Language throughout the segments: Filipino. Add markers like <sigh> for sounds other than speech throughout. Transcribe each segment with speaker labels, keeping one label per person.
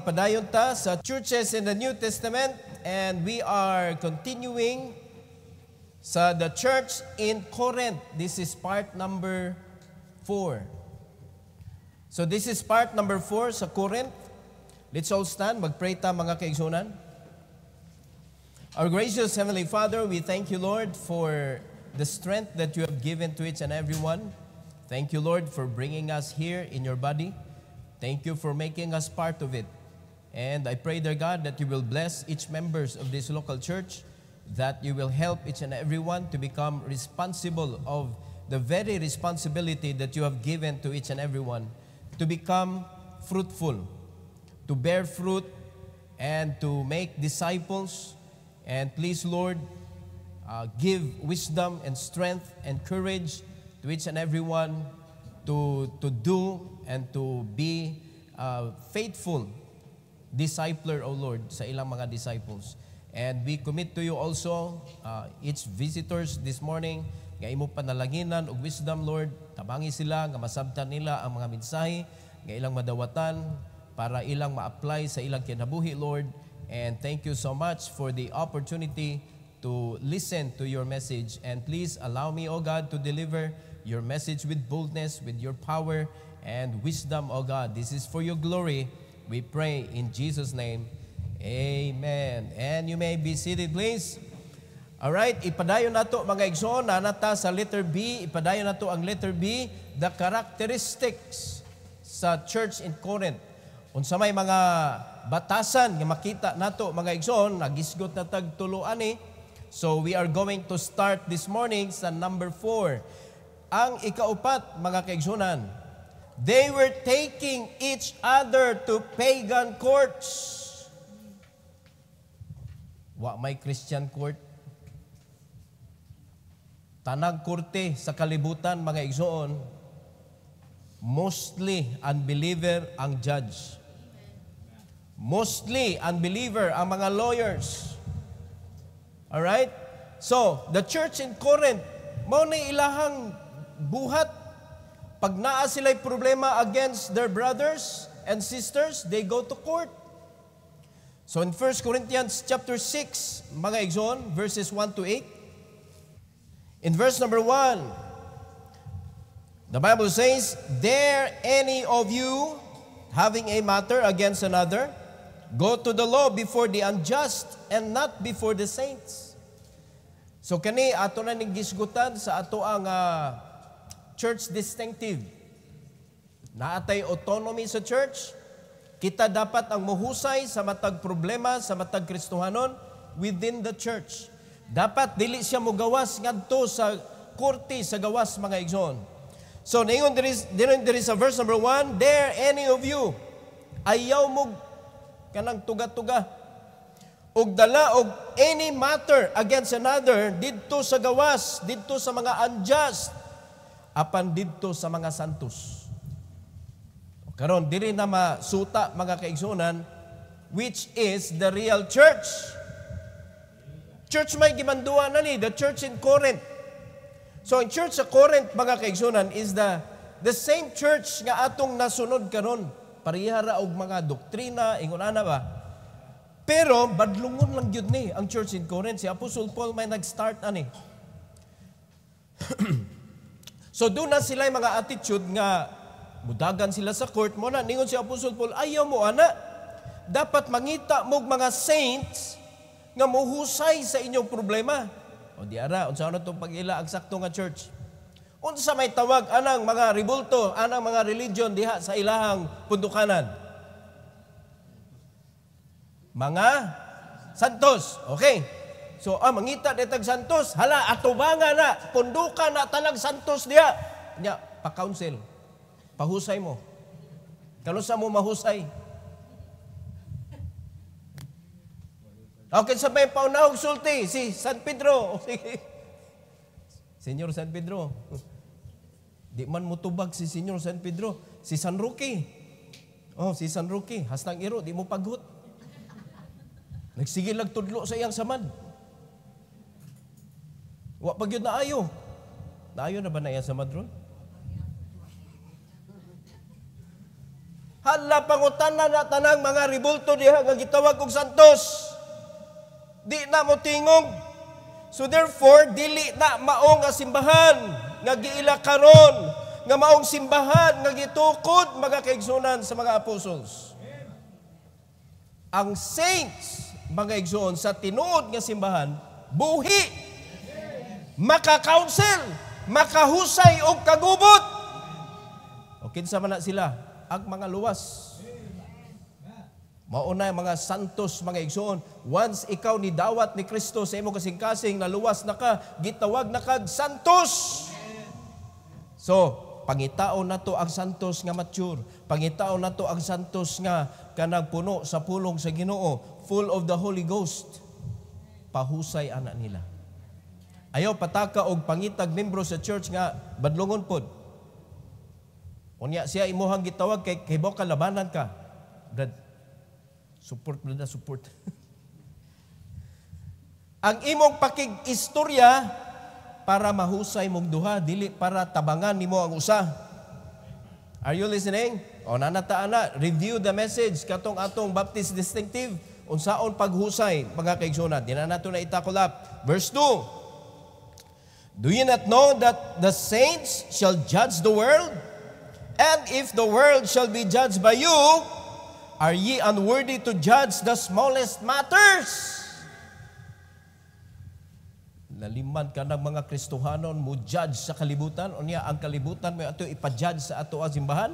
Speaker 1: pagpadayunta sa churches in the New Testament and we are continuing sa the church in Corinth. This is part number 4. So this is part number 4 sa Corinth. Let's all stand, magpray ta mga kaigsunan. Our gracious Heavenly Father, we thank you, Lord, for the strength that you have given to each and everyone. Thank you, Lord, for bringing us here in your body. Thank you for making us part of it. And I pray, dear God, that you will bless each members of this local church, that you will help each and everyone to become responsible of the very responsibility that you have given to each and everyone, to become fruitful, to bear fruit, and to make disciples. And please, Lord, uh, give wisdom and strength and courage to each and everyone to, to do and to be uh, faithful discipler, O Lord, sa ilang mga disciples. And we commit to you also uh, each visitors this morning nga imo panalanginan og wisdom Lord tabangi sila nga masabtan nila ang mga mensahe nga ilang madawatan para ilang ma-apply sa ilang kinabuhi Lord and thank you so much for the opportunity to listen to your message and please allow me O God to deliver your message with boldness with your power and wisdom O God this is for your glory We pray in Jesus' name. Amen. And you may be seated, please. Alright, ipadayon na to mga igsoon, nanata sa letter B, ipadayon na to ang letter B, the characteristics sa church in Corinth. Unsa may mga batasan nga makita nato mga igsoon, nagisgot na tag tulo ani. Eh. So we are going to start this morning sa number 4. Ang ikaupat mga kaigsoonan, They were taking each other to pagan courts. Wa may Christian court. Tanang korte sa kalibutan, mga igsoon, mostly unbeliever ang judge. Mostly unbeliever ang mga lawyers. All right? So, the church in Corinth, mao ni ilahang buhat pag naa sila'y problema against their brothers and sisters, they go to court. So in 1 Corinthians chapter 6, mga igsoon, verses 1 to 8, in verse number 1, the Bible says, Dare any of you having a matter against another, go to the law before the unjust and not before the saints. So kani ato na ning gisgutan sa ato ang uh, church distinctive. Naatay autonomy sa church. Kita dapat ang muhusay sa matag problema, sa matag kristuhanon within the church. Dapat dili siya mugawas ngadto sa korte sa gawas mga igsoon. So ningon is, there is a verse number 1, there any of you ayaw mo kanang tuga-tuga og dala og any matter against another didto sa gawas, didto sa mga unjust apan dito sa mga santos. Karon diri na masuta mga kaigsunan which is the real church. Church may gibanduwa na ni, the church in Corinth. So in church sa Corinth mga kaigsunan is the the same church nga atong nasunod karon pareha ra og mga doktrina ingon ana ba pero badlungon lang gyud ni ang church in Corinth si Apostle Paul may nag-start ani <clears throat> So doon na sila yung mga attitude nga mudagan sila sa court mo na ningon si Apostle Paul ayaw mo ana dapat mangita mog mga saints nga mohusay sa inyong problema. O di ara unsa na tong pagila ang sakto nga church? Unsa may tawag anang mga ribulto, anang mga religion diha sa ilahang pundukanan? Mga santos. Okay. So, ah, mangita na tag Santos. Hala, atubanga na. Punduka na talag Santos niya. Nya, pa-counsel. Pahusay mo. Kalusa mo mahusay. Okay, sa may paunahog sulti, si San Pedro. <laughs> Sige. Senyor San Pedro. <laughs> Di man mo tubag si Senyor San Pedro. Si San Roque. Oh, si San Roque. Hastang iro, di mo paghut. Nagsigil lang tudlo sa iyang samad. Wa pag yun naayo. Naayo na ba na iya sa madron? Hala pangutana na tanang mga ribulto diha nga gitawag og santos. Di na mo tingog. So therefore dili na maong ang simbahan nga giila karon nga maong simbahan nga gitukod mga kaigsoonan sa mga apostles. Ang saints mga igsoon sa tinuod nga simbahan buhi makakaunsel, makahusay og kagubot. O kinsa man na sila ang mga luwas. Mauna mga santos, mga igsoon, once ikaw ni dawat ni Kristo sa imo kasing-kasing naluwas na ka, gitawag na kag santos. So, pangitaon na to ang santos nga mature, pangitaon na to ang santos nga kanang puno sa pulong sa Ginoo, full of the Holy Ghost. Pahusay ana nila. Ayaw pataka og pangitag membro sa church nga badlongon pod. Unya siya imuhang gitawag kay kahibaw ka labanan ka. Brad, support brad na support. <laughs> Ang imong pakig-istorya para mahusay mong duha dili para tabangan nimo ang usa. Are you listening? O nanataan na, review the message katong atong Baptist distinctive unsaon paghusay mga kaigsoonan. na. na nato na itakulap. Verse 2. Do you not know that the saints shall judge the world? And if the world shall be judged by you, are ye unworthy to judge the smallest matters? Laliman ka ng mga Kristohanon mo judge sa kalibutan o niya ang kalibutan mo ato ipa-judge sa ato ang simbahan?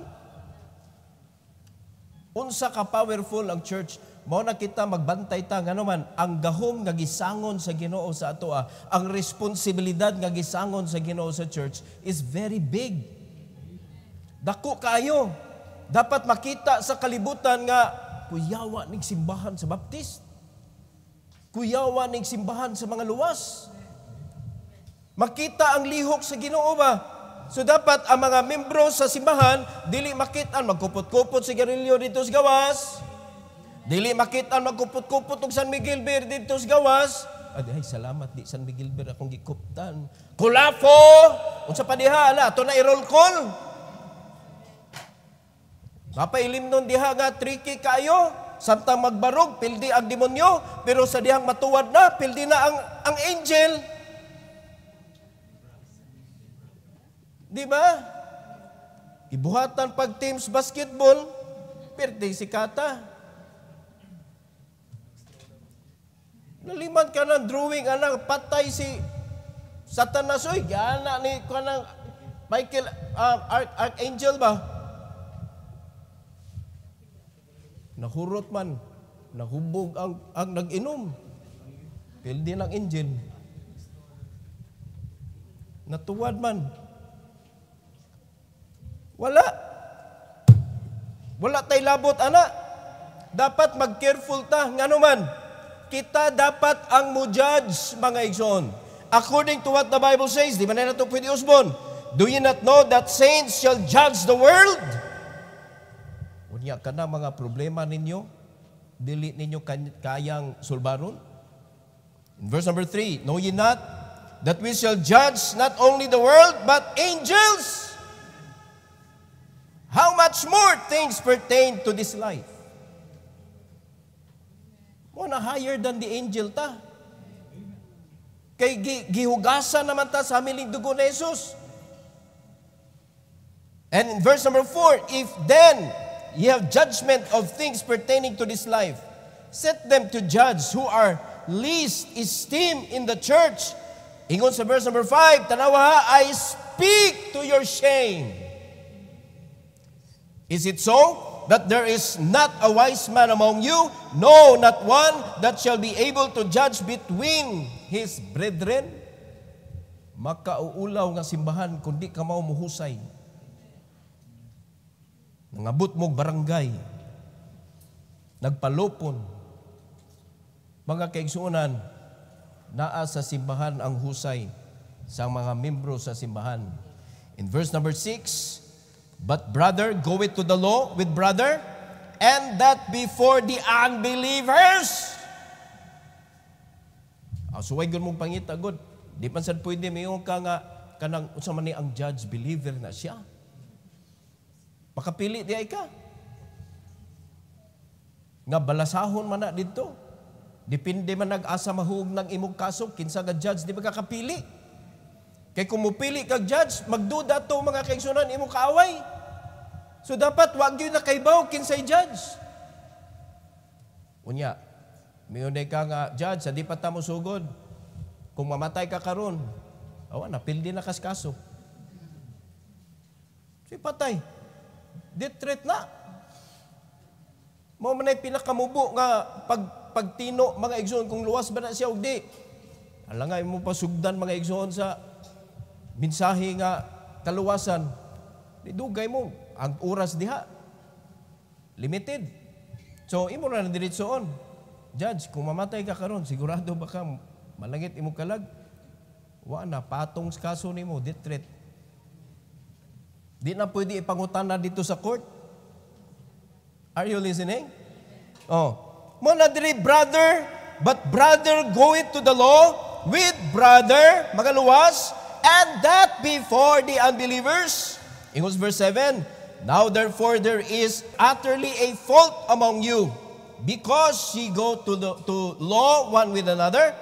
Speaker 1: Unsa ka powerful ang church mao na kita magbantay ta ngano man ang gahom nga gisangon sa Ginoo sa atoa, ah. ang responsibilidad nga gisangon sa Ginoo sa church is very big. Dako kaayo Dapat makita sa kalibutan nga kuyawa ning simbahan sa Baptist. Kuyawa ning simbahan sa mga luwas. Makita ang lihok sa Ginoo ba? So dapat ang mga membro sa simbahan dili makitaan magkupot-kupot sigarilyo dito sa gawas Dili makita magkupot-kupot og San Miguel Beer dito sa gawas. Ay, salamat di San Miguel Beer akong gikuptan. Kulapo! Unsa pa diha ala? Ato na i-roll call. Mapailim nun diha nga tricky kayo. Santa magbarog, pildi ang demonyo, pero sa dihang matuwad na, pildi na ang, ang angel. Di ba? Ibuhatan pag teams basketball, pirdi si Kata. Naliman ka ng drawing, anang patay si Satanas. Uy, gana ni kanang Michael, um, Arch Archangel ba? Nahurot man. Nahubog ang, ang nag-inom. Pildi ng engine. Natuwad man. Wala. Wala tay labot, ana. Dapat mag-careful ta. Nga naman kita dapat ang mo-judge, mga igsoon. According to what the Bible says, di ba na nato pwede usbon? Do you not know that saints shall judge the world? Unya ka na mga problema ninyo, dili ninyo kayang sulbaron. In verse number 3, Know ye not that we shall judge not only the world, but angels? How much more things pertain to this life? Mo na higher than the angel ta. Kay gi, gihugasan naman ta sa miling dugo ni Jesus. And in verse number 4, if then ye have judgment of things pertaining to this life, set them to judge who are least esteemed in the church. Ingon sa verse number 5, tanawa, I speak to your shame. Is it so? that there is not a wise man among you, no, not one that shall be able to judge between his brethren. Makauulaw nga simbahan kundi ka mao muhusay. Nangabot mo barangay. Nagpalopon. Mga kaigsuunan, naa sa simbahan ang husay sa mga membro sa simbahan. In verse number 6, But brother go goeth to the law with brother, and that before the unbelievers. Ah, so why mong pangita, good. Di man sad pwede mayong ka nga, kanang unsa man ni ang judge believer na siya. Makapili di ay ka. Nga balasahon man na dito. Depende man nag-asa mahug ng imong kaso, kinsa nga judge di makakapili. Kay kumupili kag judge, magduda to mga kaigsunan imo kaaway. So dapat wag yun nakaibaw kinsay judge. Unya, mayunay ka nga judge, hindi pa tamo sugod. Kung mamatay ka karon, awa na pildi na kas kaso. Si patay. Death threat na. Mao man ay pinakamubo nga pag pagtino mga igsoon kung luwas ba na siya ug di. Alangay mo pasugdan mga igsoon sa minsahi nga kaluwasan, dugay mo ang oras diha. Limited. So imo na diretsoon. Judge, kung mamatay ka karon, sigurado baka malangit imo kalag? Wa na patong kaso nimo, ditret. Di na pwede ipangutan na dito sa court. Are you listening? Oh. Mo na diri brother, but brother going to the law with brother, magaluwas, and that before the unbelievers. In verse 7, Now therefore there is utterly a fault among you, because ye go to, the, to law one with another.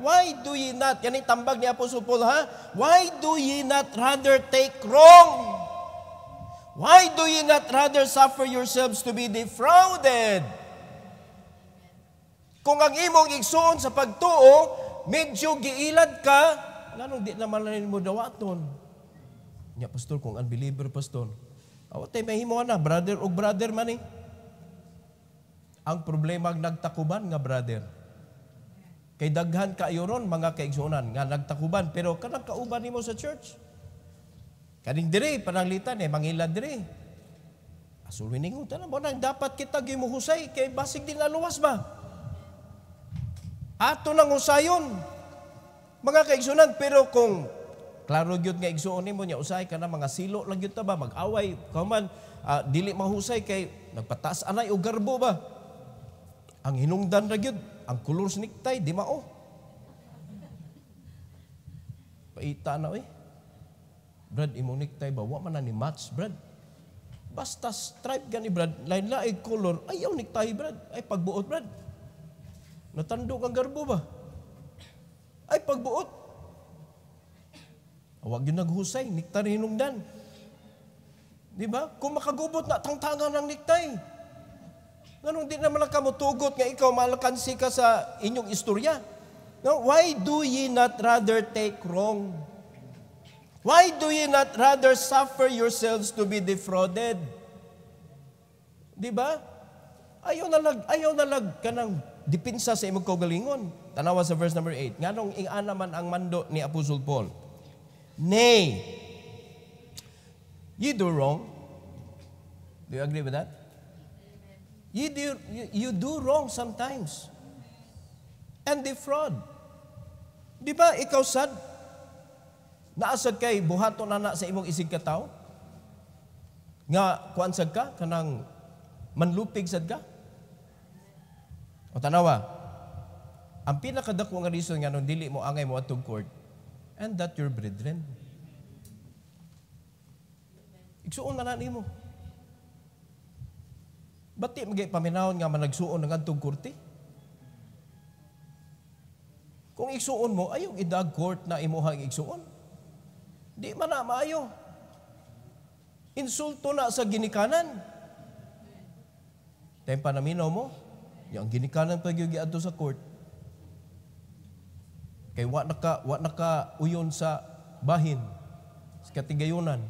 Speaker 1: Why do ye not, yan ay tambag ni Apostle Paul ha, why do ye not rather take wrong? Why do ye not rather suffer yourselves to be defrauded? Kung ang imong igsoon sa pagtuo, medyo giilad ka, Nganong di naman na mo dawaton? Nya, pastor, kung unbeliever, pastor, awa tayo may himo na, brother o brother man eh. Ang problema ang nagtakuban nga brother. Kay daghan kayo ron mga kaigsunan nga nagtakuban pero kanang kauban nimo sa church. Kaning dire pananglitan eh mangila dire. Asulwin ning utan mo nang dapat kita gimuhusay kay basig din luwas ba. Ato nang usayon mga kaigsunan, pero kung klaro gyud nga igsuon mo niya usay ka na mga silo lang gyud ba mag-away kaman uh, ah, dili mahusay kay nagpataas anay og garbo ba ang hinungdan ra gyud ang kulor sa necktie di mao paita na oy eh. Brad imong necktie ba wa man ni match Brad basta stripe gani Brad lain laig color ayaw necktie Brad ay pagbuot Brad natandog ang garbo ba ay pagbuot. Huwag yung naghusay, niktay hinungdan. Di ba? Kung makagubot na, tangtangan ng niktay. Ganun din naman ka mutugot nga ikaw malakansi ka sa inyong istorya. No? Why do ye not rather take wrong? Why do ye not rather suffer yourselves to be defrauded? Di ba? Ayaw nalag, ayaw nalag ka ng dipinsa sa imong kaugalingon. Tanawa sa verse number 8. Nganong ingana man ang mando ni Apostle Paul. Nay, you do wrong. Do you agree with that? You do, you, you do wrong sometimes. And defraud. Di ba ikaw sad? Naasad kay buhato na sa imong isig ka kataw? Nga kuan sad ka kanang manlupig sad ka? O tanawa, ang pinakadako nga reason nga nung dili mo angay mo atong court, and that your brethren. Iksuon na nani mo. Bati magay paminahon nga managsuon ng antong kurti? Kung iksuon mo, ayong idag court na imuhang igsuon. Di man na maayo. Insulto na sa ginikanan. Tempa na minaw mo, Yang ginikanan pagyugi adto sa court, kay wa naka wa naka uyon sa bahin sa katigayonan.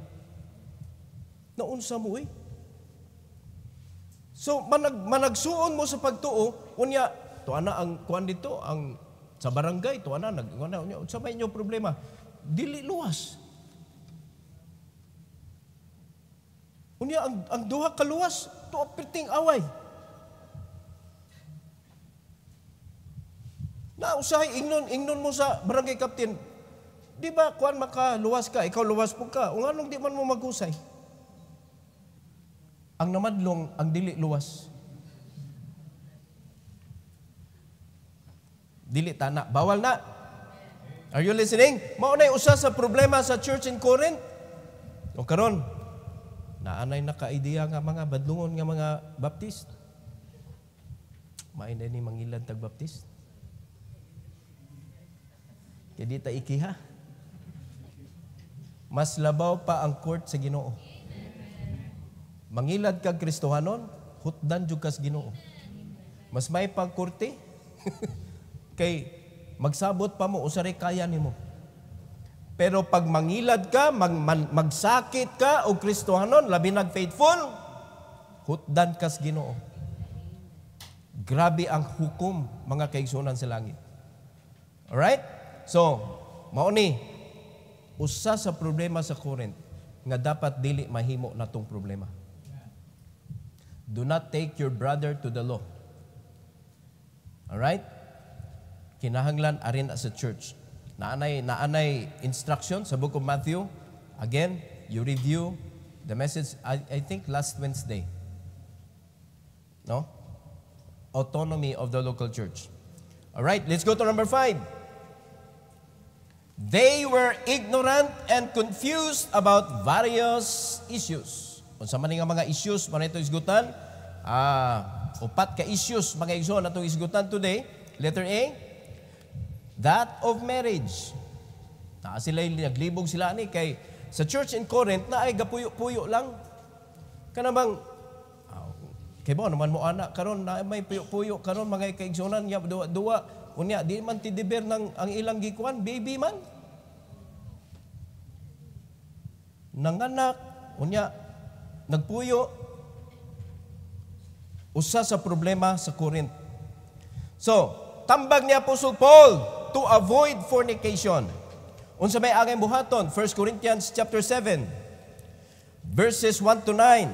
Speaker 1: Naunsa mo eh. So manag managsuon mo sa pagtuo unya to ana ang kuan dito ang sa barangay to ana nag ana unya sa may inyo problema? Dili luwas. Unya ang ang duha ka luwas to perting away. Na usahay ignon ignon mo sa barangay captain. Di ba kuan maka luwas ka, ikaw luwas po ka. O nganong di man mo magusay? Ang namadlong ang dili luwas. Dili tanak. bawal na. Are you listening? Mao nay usa sa problema sa church in Corinth. O karon, naanay na ka-idea nga mga badlungon nga mga Baptist. Maay ni mangilad tag-Baptist. Jadi di ta ikiha. Mas labaw pa ang court sa ginoo. Mangilad kag Kristohanon, hutdan jud kas ginoo. Mas may pagkurte. <laughs> Kay magsabot pa mo usare kaya nimo. Pero pag mangilad ka, mag, man, magsakit ka o Kristohanon, labi nag faithful, hutdan kas Ginoo. Grabe ang hukom mga kaigsoonan sa langit. All right? So, mao ni usa sa problema sa Corinth nga dapat dili mahimo na tong problema. Do not take your brother to the law. All right? Kinahanglan arin sa church. Naanay naanay instruction sa book of Matthew. Again, you review the message I, I think last Wednesday. No? Autonomy of the local church. All right, let's go to number five. They were ignorant and confused about various issues. Unsa man nga mga issues man ito isgutan? Ah, upat ka issues mga igsoon atong isgutan today. Letter A, that of marriage. Na ah, sila naglibog sila ni kay sa church in Corinth na ay gapuyo-puyo lang. Kanabang ah, kay ba naman mo ano anak karon na may puyo-puyo karon mga kaigsonan ya duwa duwa unya di man tidiber nang ang ilang gikuan baby man nanganak, unya, nagpuyo, usa sa problema sa Corinth. So, tambag ni Apostle Paul to avoid fornication. Unsa may agay buhaton? 1 Corinthians chapter 7 verses 1 to 9.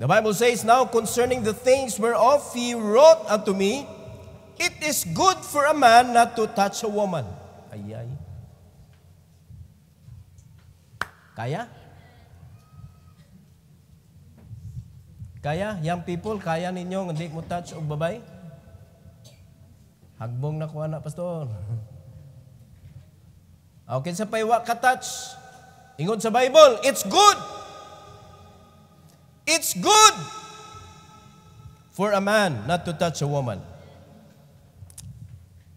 Speaker 1: The Bible says, Now concerning the things whereof he wrote unto me, it is good for a man not to touch a woman. Kaya? Kaya? Young people, kaya ninyo hindi mo touch og babay? Hagbong na kuha na, pastor. <laughs> Okay, sa paywa ka touch. Ingon sa Bible, it's good. It's good for a man not to touch a woman.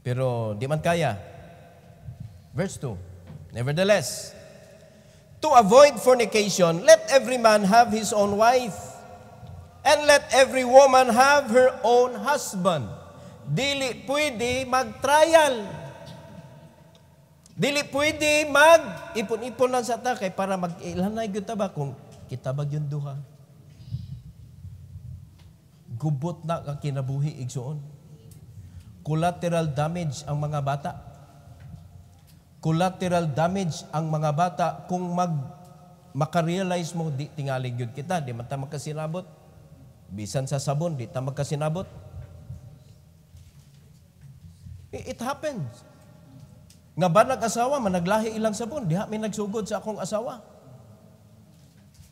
Speaker 1: Pero di man kaya. Verse 2. Nevertheless, to avoid fornication, let every man have his own wife, and let every woman have her own husband. Dili pwede mag-trial. Dili pwede mag-ipon-ipon lang sa takay para mag-ilanay yung ba kung kitabag yung duha. Gubot na ang kinabuhi igsoon. Collateral damage ang mga bata collateral damage ang mga bata kung mag makarealize mo di tingali gyud kita di man ta makasinabot bisan sa sabon di ta makasinabot it happens nga ba nag-asawa man naglahi ilang sabon diha may nagsugod sa akong asawa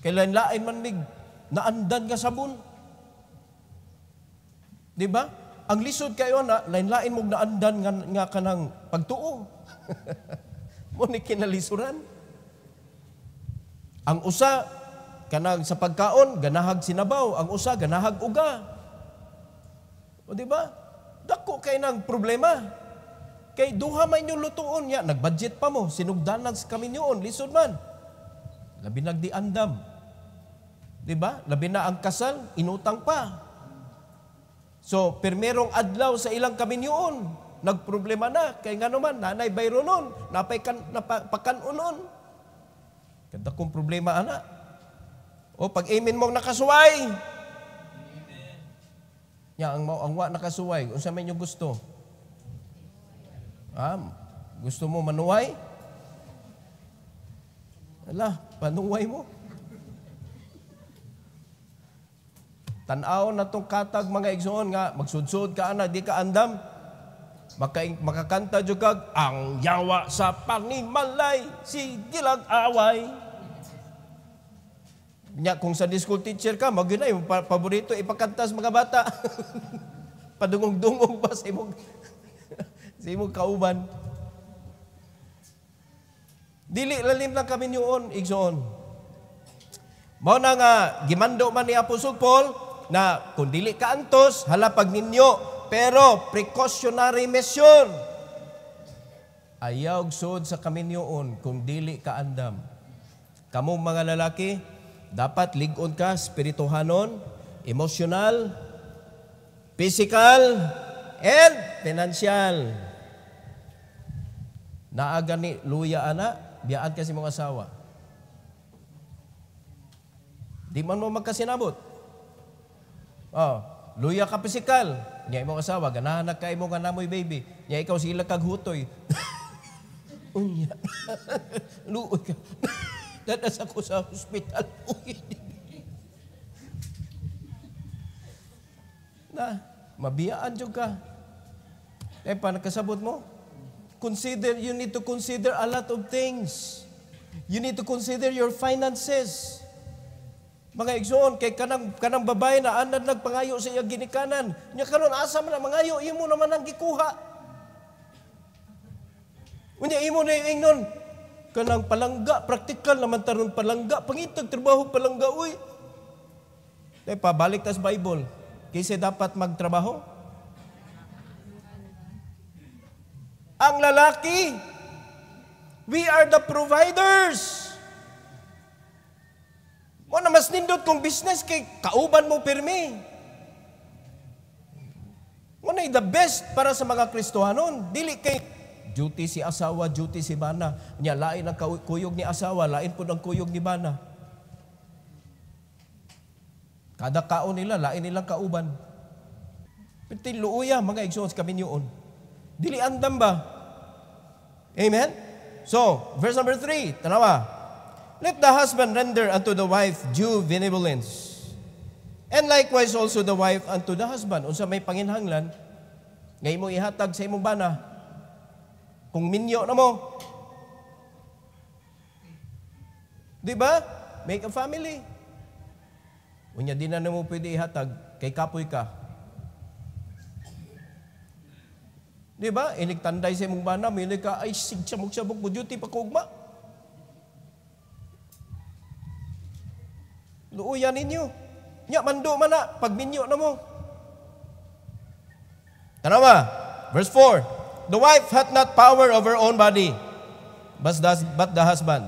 Speaker 1: kailan lain man mig naandan nga sabon di ba ang lisod kayo na lain-lain mo naandan nga, nga kanang pagtuo <laughs> mo ni kinalisuran. Ang usa, kanag sa pagkaon, ganahag sinabaw. Ang usa, ganahag uga. O di ba? Dako kay nang problema. Kay duha man yung lutuon niya, nagbudget pa mo, sinugdanan sa kami niyoon, lisod man. Labi nagdi andam. Di ba? Labi na ang kasal, inutang pa. So, permerong adlaw sa ilang kami niyoon, nagproblema na. kay nga naman, nanay bayronon, napaykan, napakanunon. kada kong problema, ana. O oh, pag amen mo nakasuway. Nya ang mao ang wa nakasuway. Unsa man inyo gusto? Ah, gusto mo manuway? Ala, panuway mo. Tanaw na tong katag mga igsoon nga magsudsod ka ana di ka andam. Maka, makakanta jugag ang yawa sa pangimalay si gilag away. Nya kung sa school teacher ka, magunay mo paborito ipakantas mga bata. <laughs> Padungog-dungog ba sa imong <laughs> sa imong kauban. Dili lalim lang kami niyoon, igsoon. Mao na nga gimando man ni Apostol Paul na kung dili ka antos, hala pag ninyo pero precautionary measure. Ayaw sud sa kami kaminyoon kung dili ka andam. Kamo mga lalaki, dapat ligon ka spirituhanon, emosyonal, physical, and financial. Naaga ni luya ana, biyaan kasi mong asawa. Di man mo magkasinabot. Oh, luya ka physical. Niya imong asawa, ganahanak ka imo nga baby. Niya ikaw sila kag hutoy. <laughs> Unya. <laughs> Luoy ka. <laughs> Dadas ako sa hospital. Uy. na, mabiyaan jud ka. Eh, paano kasabot mo? Consider, you need to consider a lot of things. You need to consider your finances. Mga igsoon, kay kanang, kanang babae na anad nagpangayo sa iya ginikanan. Nya kanon asa man na mangayo, imo naman ang gikuha. Unya imo na ingnon, kanang palangga, praktikal naman taron palangga, pangitag trabaho palangga, uy. Dahil pabalik tas Bible, kaysa dapat magtrabaho. Ang lalaki, we are the providers. Mo na mas nindot kong business kay kauban mo pirmi. Mo na the best para sa mga Kristohanon. Dili kay duty si asawa, duty si bana. Nya lain ang kuyog ni asawa, lain pud ang kuyog ni bana. Kada kao nila, lain nilang kauban. Piti luuya, mga exons kami niyoon. Dili andam ba? Amen? So, verse number 3, tanawa. Let the husband render unto the wife due benevolence. And likewise also the wife unto the husband. Unsa may panginhanglan, ngay mo ihatag sa imong bana. Kung minyo na mo. Di ba? Make a family. Unya di na, na mo pwede ihatag kay kapoy ka. Di ba? Inig tanday sa imong bana, minig ka, ay sigsabog-sabog mo duty pa kugma. Luuyan ninyo. Nya mando man na, pagminyo na mo. Tanawa, verse 4. The wife hath not power over her own body, but, does, but the husband.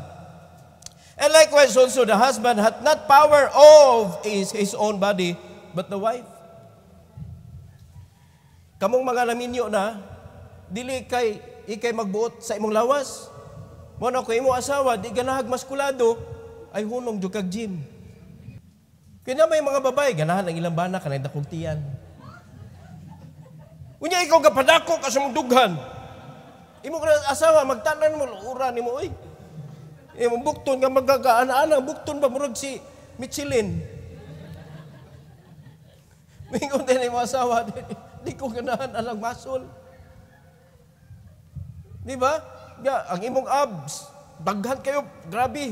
Speaker 1: And likewise also the husband hath not power of his, his own body, but the wife. Kamong mga naminyo na, dili kay ikay magbuot sa imong lawas. Mo na ko imo asawa, di ganahag maskulado, ay hunong jud kag gym. Kaya may mga babae, ganahan ang ilang bana, kanay dakugtiyan. Unya ikaw gapadako ka sa mundughan. Imo ka asawa, magtanan mo, ura ni mo, uy. Imo bukton ka magagaan-anang, bukton ba murag si Michelin. <laughs> Mingon din imo asawa, di, di ko ganahan alang masol. Di ba? Ya, ang imong abs, daghan kayo, grabe.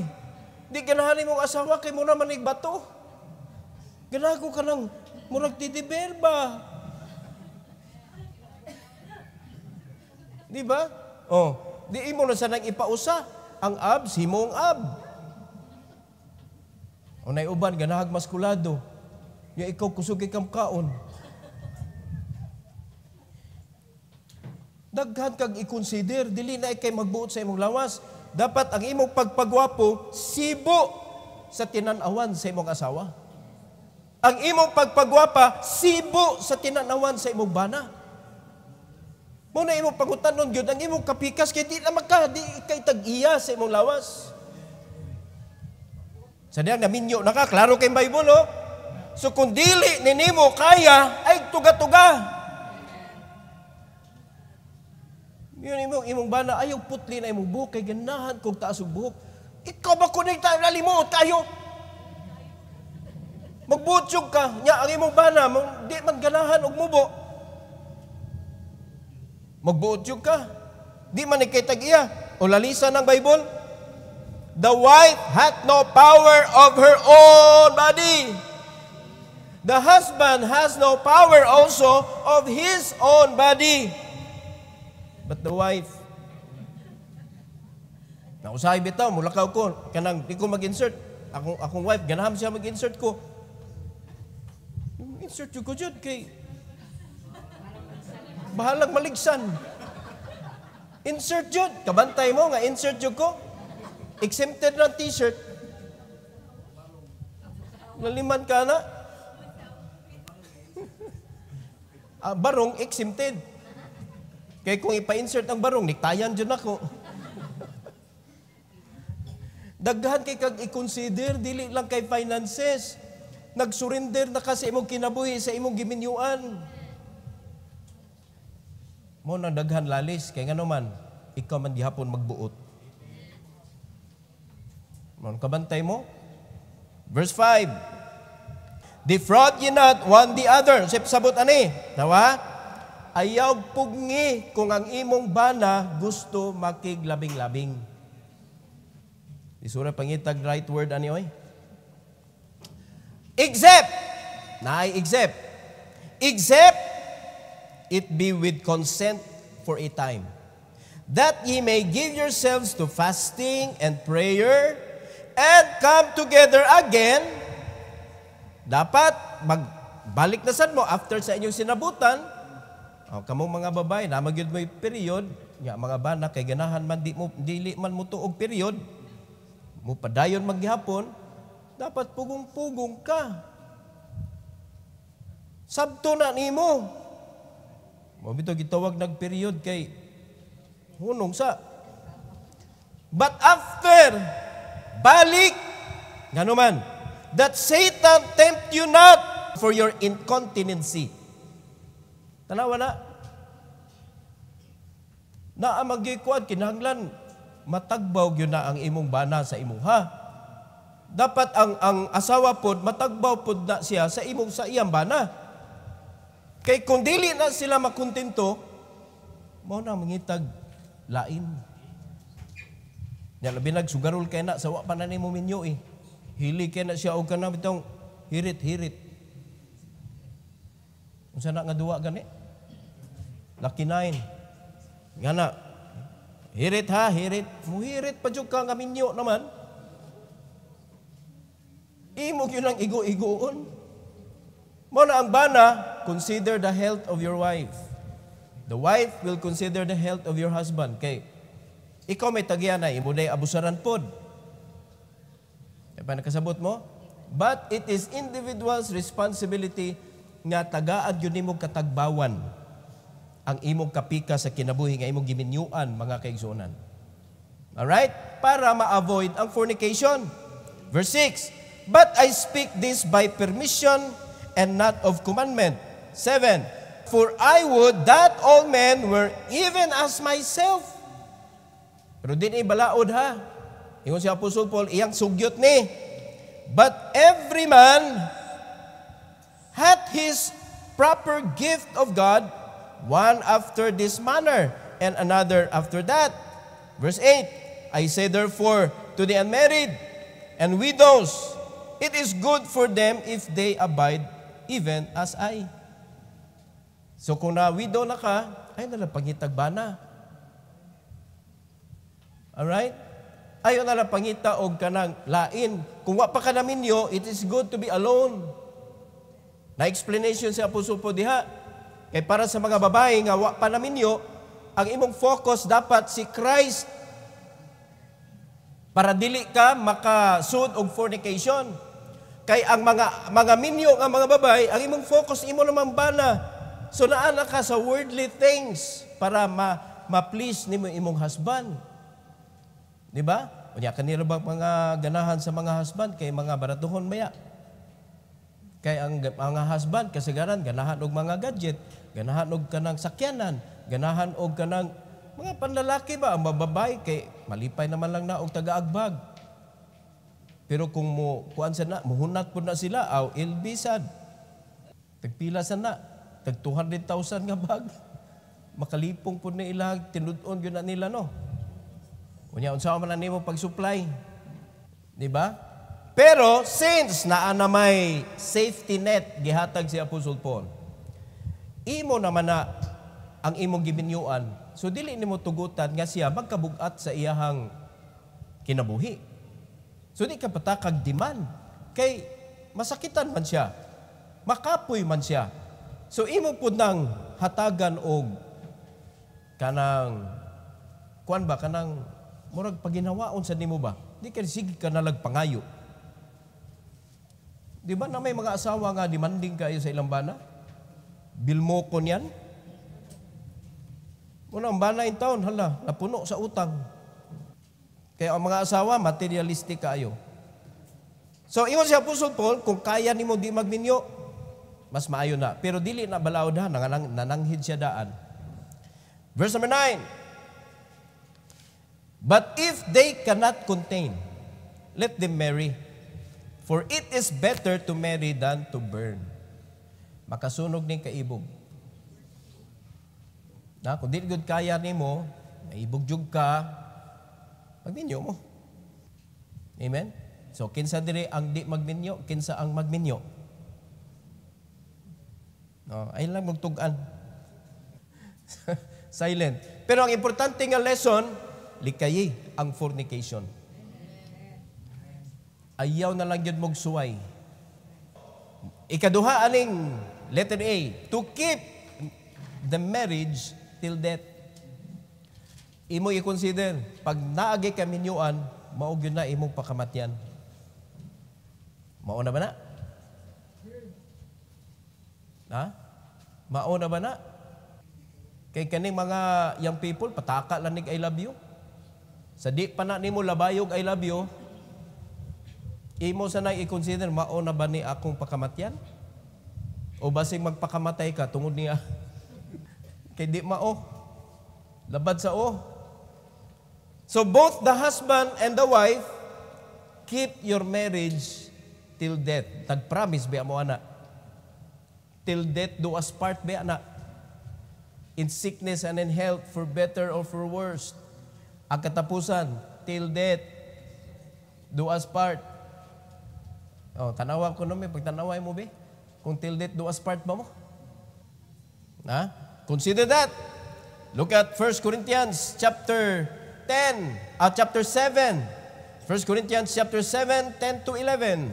Speaker 1: Di ganahan imong asawa, kay mo naman igbato. bato. Ganago ka lang, murag titiber Di ba? Oh, di imo na sanang ipausa. Ang abs, himo ang ab. Unay uban, ganahag maskulado. Ya ikaw kusugi kang kaon. Daghan kag i-consider, dili na kay magbuot sa imong lawas. Dapat ang imong pagpagwapo, sibo sa tinan-awan sa imong asawa ang imong pagpagwapa sibo sa tinanawan sa imong bana. Mo na imong pangutanon gyud ang imong kapikas kay di na magka di kay tag-iya sa imong lawas. Sa diyang naminyo naka klaro kay Bible oh. So kung dili ni nimo kaya ay tuga-tuga. Yun imong imong bana ayaw putli na imong buhok kay ganahan kog taas og buhok. Ikaw ba kunig tayo nalimot kayo? Magbutyog ka, nya ang imong bana, mag, di man ganahan og mubo. Magbutyog ka, di man ikitag iya. O lalisan ng Bible, The wife hath no power of her own body. The husband has no power also of his own body. But the wife, nausahay bitaw, mulakaw ko, kanang, di ko mag-insert. Akong, akong wife, ganahan siya mag-insert ko. Insert yung kudyot kay... Bahalag maligsan. Insert yun. Kabantay mo nga, insert yun ko. Exempted ng t-shirt. Naliman ka na. <laughs> ah, barong, exempted. Kaya kung ipa-insert ang barong, niktayan dyan ako. <laughs> Daghan kay kag i-consider, dili lang kay finances. Nagsurrender na kasi imong kinabuhi, sa imong giminyuan. Mo na daghan lalis kay ngano man ikaw man gihapon magbuot. Mo kabantay mo. Verse 5. Defraud ye not one the other. Sip sabot ani. Tawa? Ayaw pugngi kung ang imong bana gusto makiglabing-labing. Isura pangitag right word ani oy. Except, na except, except it be with consent for a time, that ye may give yourselves to fasting and prayer, and come together again. Dapat, magbalik na sad mo after sa inyong sinabutan, o, oh, kamong mga babae, namagyod mo period, nga mga bana, kay ganahan man, di, mo, dili man mo tuog period, mo padayon maghihapon, dapat pugong-pugong ka. Sabto na nimo. Mabito gitawag nag-period kay hunong sa. But after, balik, ganuman, that Satan tempt you not for your incontinency. Tanawa na. Na amagikuan, kinahanglan, matagbaw yun na ang imong bana sa imong imuha dapat ang ang asawa pod matagbaw pod na siya sa imong sa iyang bana. Kay kung dili na sila makontento, mao na mangitag lain. Ya labi nagsugarol kay na sa wa pa na nimo minyo eh. Hili kay na siya og kana bitong hirit-hirit. Unsa na nga duwa gani? Lucky nine. Nga na, Hirit ha, hirit. Muhirit pa jud ka nga minyo naman imog yun ang igo-igoon. Mo na ang bana, consider the health of your wife. The wife will consider the health of your husband. Kay, ikaw may tagyan na, imo na abusaran pod. E pa nakasabot mo? But it is individual's responsibility nga tagaad yun imong katagbawan ang imong kapika sa kinabuhi nga imong giminyuan mga kaigsunan. Alright? Para ma-avoid ang fornication. Verse 6, But I speak this by permission and not of commandment. 7. For I would that all men were even as myself. Pero din ibalaod ha. Ingon si Apostle Paul, iyang sugyot ni. But every man had his proper gift of God, one after this manner, and another after that. Verse 8, I say therefore to the unmarried and widows, it is good for them if they abide even as I. So kung na widow na ka, ay nala pangitag ba na? Alright? Ayaw nala pangita og kanang lain. Kung wa pa ka na minyo, it is good to be alone. Na explanation si Apostle po diha. Kay para sa mga babae nga wa pa na minyo, ang imong focus dapat si Christ para dili ka makasud og fornication. Kay ang mga mga minyo nga mga babay, ang imong focus imo naman bana. So naa ka sa worldly things para ma ma-please nimo imong husband. Di ba? Unya kanila ba mga ganahan sa mga husband kay mga baratuhon maya. Kay ang mga husband kasagaran ganahan og mga gadget, ganahan og kanang sakyanan, ganahan og kanang mga panlalaki ba ang babay kay malipay naman lang na og tagaagbag. Pero kung mo kuan sa na, muhunat po na sila aw LB sad. Tagpila sa na, tag 200,000 nga bag. Makalipong po na ilang, tinud-on gyud na nila no. Unya unsa man na nimo pag-supply. Di ba? Pero since naa na may safety net gihatag si Apostle Paul, imo naman na ang imong gibinyuan. So dili nimo tugutan nga siya magkabugat sa iyahang kinabuhi. So di ka patakag demand. Kay masakitan man siya. Makapoy man siya. So imo pud nang hatagan og kanang kuan ba kanang murag paginawaon sa nimo ba? Di ka sige ka nalag pangayo. Di ba na may mga asawa nga demanding kayo sa ilang bana? Bilmo ko niyan. mo ang bana in taon, hala, napuno sa utang. Kaya ang mga asawa, materialistic kayo. So, ingon si Apostle Paul, kung kaya nimo di magminyo, mas maayo na. Pero dili na balaod ha, nanang, nananghid siya daan. Verse number 9. But if they cannot contain, let them marry. For it is better to marry than to burn. Makasunog ni kaibog. Na, kung di good kaya ni mo, naibog jug ka, Magminyo mo. Amen? So, kinsa dire ang di magminyo, kinsa ang magminyo. No, ay lang magtugan. <laughs> Silent. Pero ang importante nga lesson, likayi ang fornication. Ayaw na lang yun mong Ikaduha aning letter A, to keep the marriage till death. Imo i-consider, pag naagi ka minyuan, maog yun na imong pakamatyan. Mauna ba na? Ha? Mauna ba na? Kay kaning mga young people, pataka lang nig I love you. Sa di pa na nimo labayog I love you, imo sa nang i-consider, mauna ba ni akong pakamatyan? O basing magpakamatay ka tungod niya? <laughs> Kay di mao. Labad sa o. So both the husband and the wife keep your marriage till death. Nag-promise ba mo ana? Till death do us part ba ana? In sickness and in health, for better or for worse. Ang katapusan, till death do us part. Oh, tanawa ko no mi, pag mo ba? Kung till death do us part ba mo? Ha? Consider that. Look at 1 Corinthians chapter 10, uh, chapter 7. 1 Corinthians chapter 7, 10 to 11.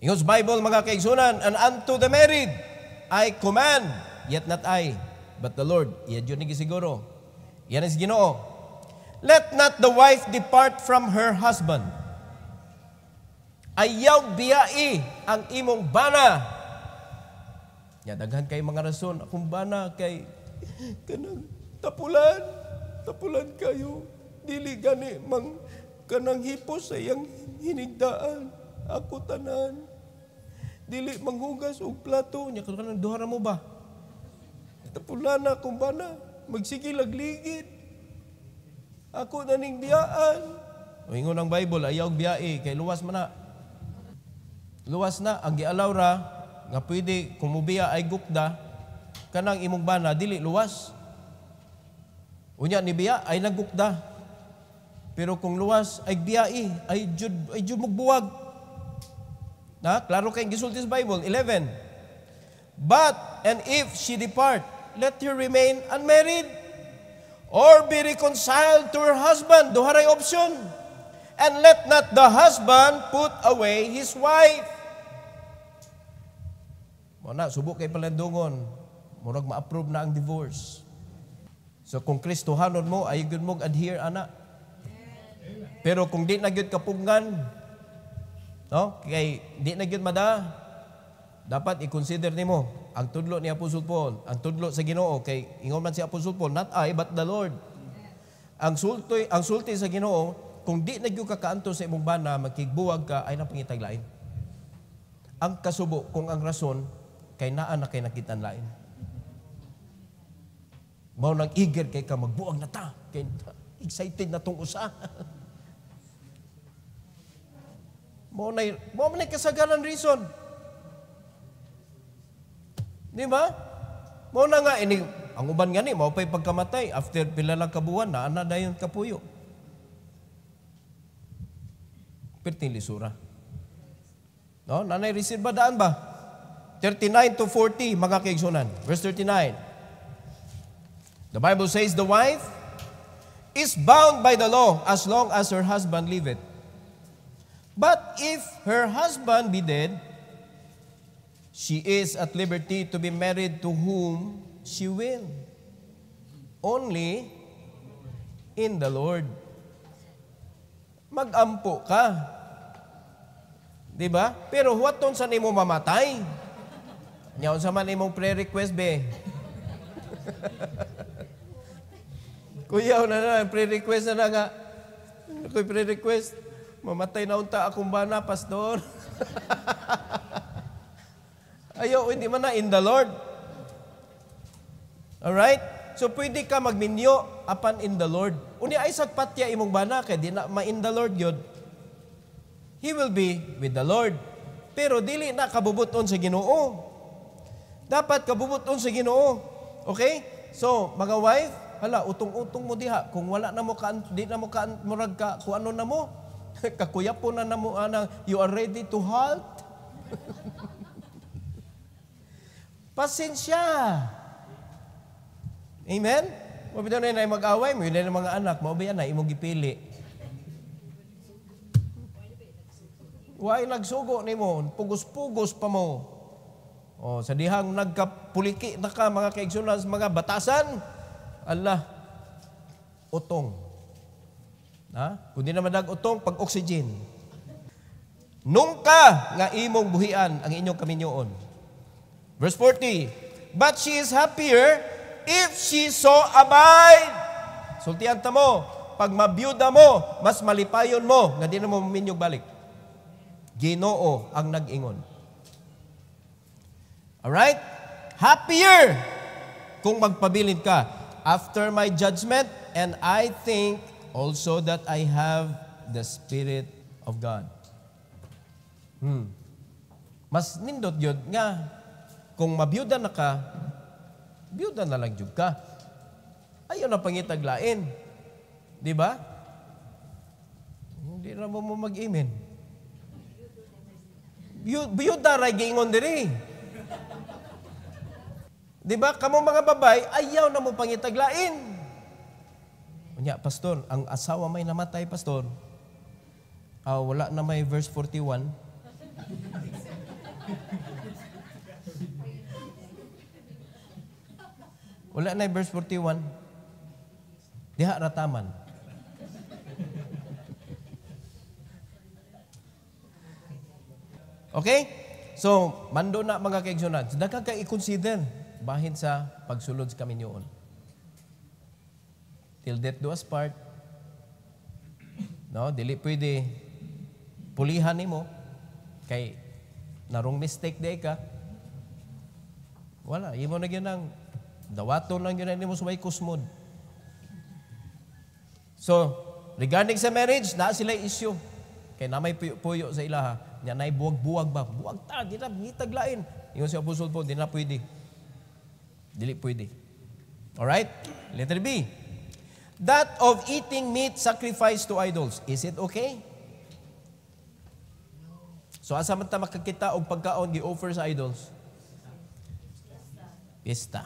Speaker 1: In God's Bible, mga kaigsunan, And unto the married, I command, yet not I, but the Lord. Iyan yun siguro. Yan is ginoo. Let not the wife depart from her husband. Ayaw biyai ang imong bana. Ya, daghan kay mga rason. Akong bana kay kanang tapulan tapulan kayo, dili gani mang kanang hipos sa iyang hinigdaan, ako tanan. Dili manghugas og plato, nya kanang duha mo ba? Tapulan na kung bana, magsige lagligid. Ako naning biyaan. O ingon ang Bible, ayaw og biyae, kay luwas man na. Luwas na, ang gialaw ra, nga pwede kumubiya ay gukda, kanang imong bana, dili luwas. Unya ni biya ay nagukda. Pero kung luwas ay biyai ay jud ay jud mugbuwag. Na klaro kay gisulti sa Bible 11. But and if she depart, let her remain unmarried or be reconciled to her husband. Duha ray option. And let not the husband put away his wife. Mo na subok kay palandungon. Murag ma-approve na ang divorce. So kung Kristohanon mo, ay gud mo adhere ana. Pero kung di na gyud kapungan, no? Kay di na gyud mada, dapat i-consider nimo ang tudlo ni Apostle Paul, ang tudlo sa Ginoo kay ingon man si Apostle Paul, not I but the Lord. Ang sultoy, ang sulti sa Ginoo kung di nagyo ka kaanto sa imong bana, magkigbuwag ka, ay napangitag lain. Ang kasubo, kung ang rason, kay naa na kay nakitan lain. Mao nang eager kay ka magbuang na ta. Kay excited na tong usa. <laughs> mao nay mao man kasagaran reason. Di ba? Mao na nga ini ang uban nga ni mao pay pagkamatay after pila lang kabuwan na ana dayon kapuyo. Perting lisura. No, nanay receive ba daan ba? 39 to 40 mga kaigsunan. Verse 39. The Bible says the wife is bound by the law as long as her husband liveth. But if her husband be dead, she is at liberty to be married to whom she will. Only in the Lord. Magampo ka. 'Di ba? Pero what ton sa nimo mamatay. Nyaon sa man imong prayer request be. <laughs> Kuya, na na, pre-request na na nga. Ako'y pre-request. Mamatay na unta akong bana, pastor. <laughs> Ayaw, hindi man na in the Lord. All right? So pwede ka magminyo apan in the Lord. Uni ay sagpatya imong bana kay di na ma in the Lord yod. He will be with the Lord. Pero dili na kabubuton sa Ginoo. Dapat kabubuton sa Ginoo. Okay? So, mga wife, hala utong-utong mo diha kung wala na mo kaan di na mo kaan murag ka kung ano na mo <laughs> kakuyapon po na namo anang ah, you are ready to halt <laughs> Pasensya. Amen? Mo bidon na mag-away mo, yun mga anak mo, ba na imo gipili. Why nagsugo nimo, pugos-pugos pa mo. Oh, sa dihang nagkapuliki na ka mga kaigsunas, mga batasan, Allah, utong. Ha? di naman nag-utong, pag-oxygen. Nungka nga imong buhian ang inyong kaminyoon. Verse 40, But she is happier if she so abide. Sultian ta mo, pag mabiyuda mo, mas malipayon mo, nga di na mo minyog balik. Ginoo ang nag-ingon. Alright? Happier kung magpabilin ka after my judgment, and I think also that I have the Spirit of God. Hmm. Mas nindot yun nga, kung mabiyuda na ka, biyuda na lang jud ka. Ayaw na pangitaglain. Di ba? Hindi na mo mag-amen. Biyuda ra gingon diri. Di ba? Kamo mga babay, ayaw na mo pangitaglain. Unya, pastor, ang asawa may namatay, pastor. Ah, wala na may verse 41. wala na verse 41. Diha rataman. Okay? So, mando na mga kaigsunan. Dagka ka i-consider bahin sa pagsulod sa kaminyoon. Till death do us part. No, dili pwede pulihan nimo kay narong mistake day ka. Wala, imo na gyud ang dawaton lang gyud nimo sa way kusmod. So, regarding sa marriage, na sila issue. Kay na may puyo sa ilaha. Nya na buwag-buwag ba? Buwag ta, di na mitag lain. Ingon si Apostol Paul, di na pwede. Dili pwede. Alright? Letter B. That of eating meat sacrificed to idols. Is it okay? So asa man ta makakita og pagkaon gi-offer sa idols? Pista.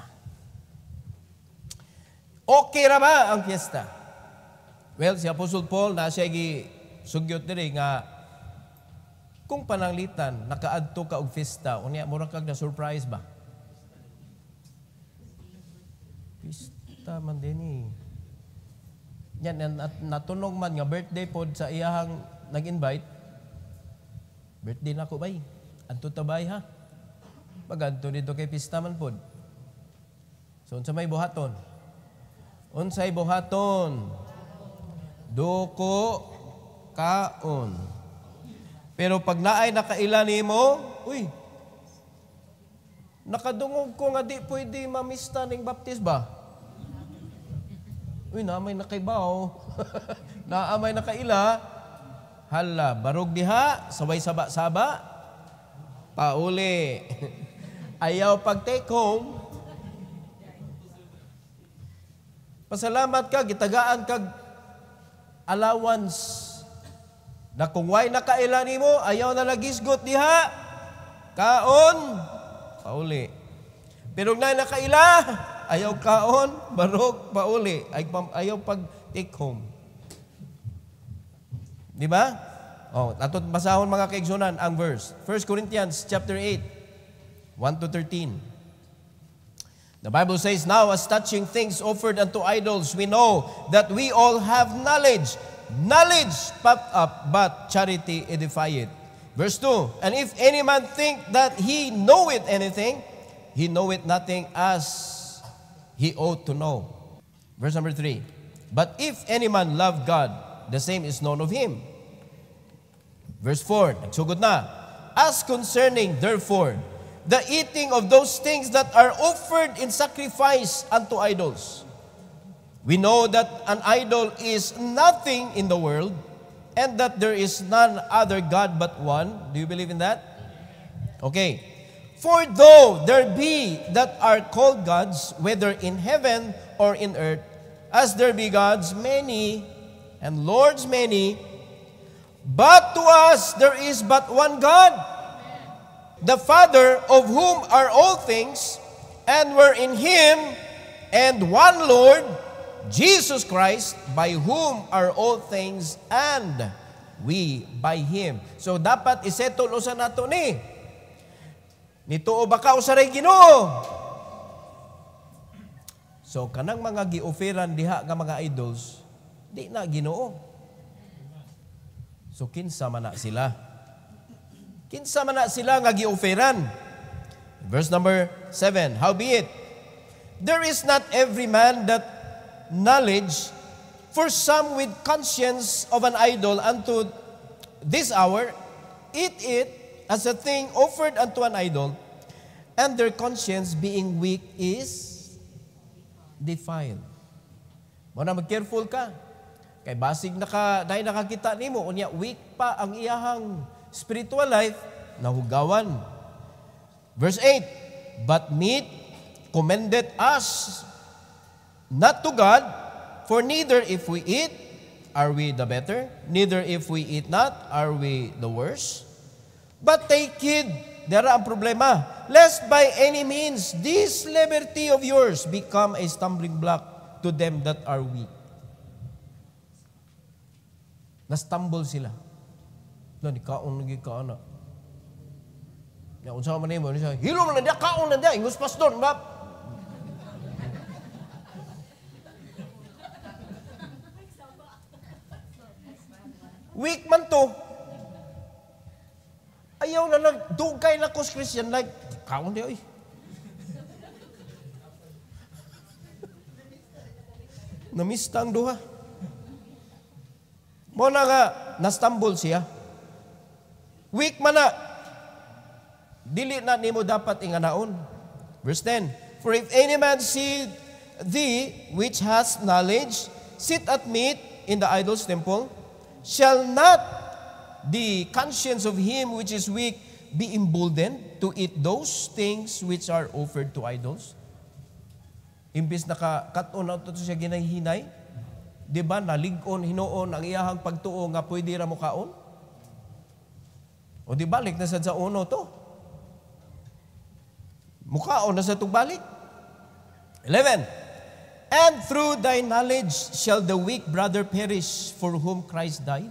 Speaker 1: Okay ra ba ang pista? Well, si Apostle Paul na siya gi sugyot diri nga kung pananglitan nakaadto ka og pista unya mura kag na surprise ba? Pista man din eh. Yan, at natunog man nga birthday pod sa iyahang nag-invite. Birthday na ko bay. Anto tabay ha. Pag anto dito kay pista man pod. So unsa may buhaton? Unsay buhaton? Duko kaon. Pero pag naay nakaila nimo, uy, Nakadungog ko nga di pwede mamista ning baptisba. Uy, naamay na kaibaw. <laughs> naamay na kaila. Hala, barog diha, sabay saba-saba. Pauli. <laughs> Ayaw pag take home. Pasalamat ka, gitagaan kag allowance. Na kung way nakaila nimo, ayaw na lagisgot diha. Kaon, kauli. Pinugnan na kaila, ayaw kaon, barog, pauli, ay, ayaw pag take home. Di ba? Oh, atot basahon mga kaigsunan ang verse. 1 Corinthians chapter 8, 1 to 13. The Bible says, Now as touching things offered unto idols, we know that we all have knowledge. Knowledge but, up, uh, but charity edifieth. Verse 2 And if any man think that he knoweth anything, he knoweth nothing as he ought to know. Verse number 3 But if any man love God, the same is known of him. Verse 4 Nagsugod na. As concerning, therefore, the eating of those things that are offered in sacrifice unto idols, we know that an idol is nothing in the world and that there is none other God but one. Do you believe in that? Okay. For though there be that are called gods, whether in heaven or in earth, as there be gods many and lords many, but to us there is but one God, the Father, of whom are all things, and were in him, and one Lord, Jesus Christ, by whom are all things, and we by Him. So, dapat isettle usa nato ni. Nito o baka o saray Ginoo. So, kanang mga gioferan diha nga mga idols, di na Ginoo. So, kinsa man na sila. Kinsa man na sila nga gioferan. Verse number 7, How be it? There is not every man that knowledge, for some with conscience of an idol unto this hour eat it as a thing offered unto an idol, and their conscience being weak is defiled. Mo na mag-careful ka. Kay basig naka dahil nakakita nimo unya weak pa ang iyahang spiritual life nahugawan. Verse 8, but meat commended us Not to God, for neither if we eat, are we the better? Neither if we eat not, are we the worse? But take heed, there ang problema, lest by any means this liberty of yours become a stumbling block to them that are weak. Nastumble sila. Wala, ni kaong naging kaana. Nakunsa man nimo, hilo man na dia, kaon na dia, ingus pastor, map. Weak man to. Ayaw na lang, dugay na ko Christian, like, kaon di oy. <laughs> Namista ang duha. Mo na nga, nastumble siya. Weak man na. Dili na nimo dapat inganaon. Verse 10, For if any man see thee which has knowledge, sit at meat in the idol's temple, shall not the conscience of him which is weak be emboldened to eat those things which are offered to idols? Imbis naka-cut on out to siya ginahinay, di ba, naligon, hinoon, ang iyahang pagtuo nga pwede ra mo kaon? O di balik na sa uno to. Mukaon na sa balik. 11. And through thy knowledge shall the weak brother perish for whom Christ died.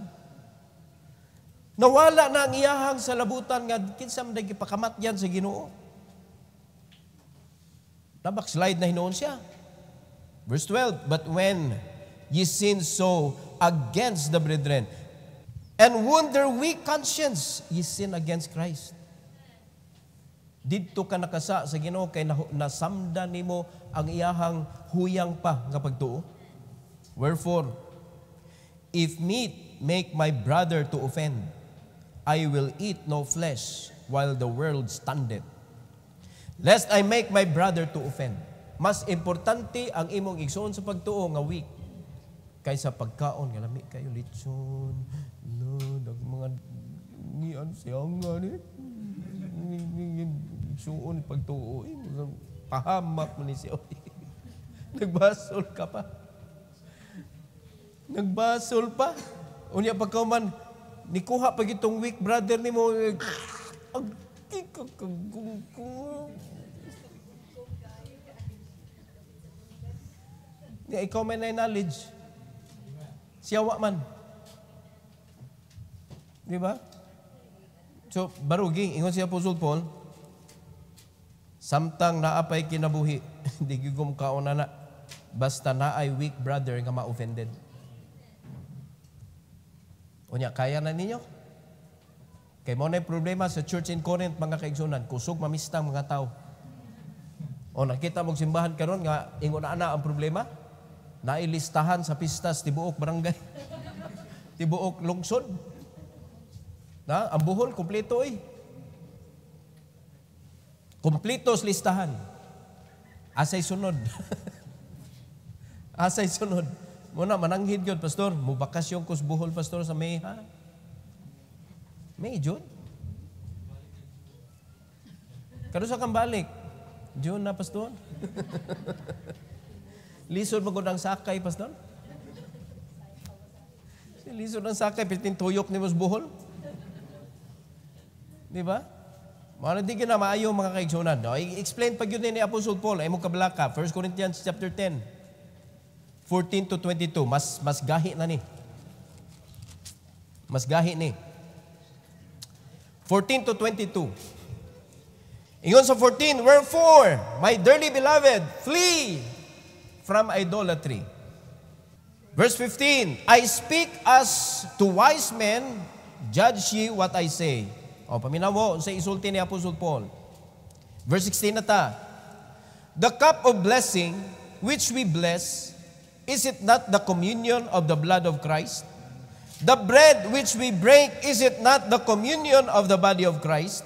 Speaker 1: Nawala na ang iyahang sa labutan nga kinsam nagipakamat yan sa Ginoo. Nabak slide na hinoon siya. Verse 12, But when ye sin so against the brethren, and wound their weak conscience, ye sin against Christ. Dito ka nakasa sa Ginoo kay nasamda nimo ang iyahang huyang pa nga pagtuo. Wherefore, if meat make my brother to offend, I will eat no flesh while the world standeth. Lest I make my brother to offend. Mas importante ang imong igsoon sa pagtuo nga week kaysa pagkaon nga lami kayo litson. No, dag mga nian siyang ni suon pagtuo eh. pahamak mo ni siya <laughs> nagbasol ka pa nagbasol pa unya pagkaman nikuha pag itong weak brother ni mo ang kikakagungkong Di ikaw may knowledge. Siya wa man. Di ba? So, baruging, ingon siya po Paul, Samtang naapay kinabuhi, <laughs> di gigum kauna na, basta naay weak brother nga ma-offended. Unya, kaya na ninyo? Kay mo na problema sa church in Corinth, mga kaigsunan, kusog mamistang mga tao. O nakita mong simbahan karon nga ingon na ang problema, nailistahan sa pistas tibuok barangay. <laughs> tibuok lungsod. Na, ang buhol kumpleto eh. Kompletos listahan. Asay sunod. <laughs> Asay sunod. Muna, mananghid yun, Pastor. Mubakasyon ko sa buhol, Pastor, sa May, ha? May, June? Karo sa kang June na, Pastor. <laughs> Lisod magod ang sakay, Pastor. Lisod ang sakay, pitin tuyok ni Mas Buhol. Di ba? Mara di ka na maayo mga kaigsunan. No? I-explain pag yun ni Apostle Paul, ay mo kabalaka, 1 Corinthians chapter 10, 14 to 22. Mas, mas gahi na ni. Mas gahi ni. 14 to 22. Ingon sa 14, Wherefore, my dearly beloved, flee from idolatry. Verse 15, I speak as to wise men, judge ye what I say. O, paminawo sa isulti ni Apostle Paul. Verse 16 na ta. The cup of blessing which we bless, is it not the communion of the blood of Christ? The bread which we break, is it not the communion of the body of Christ?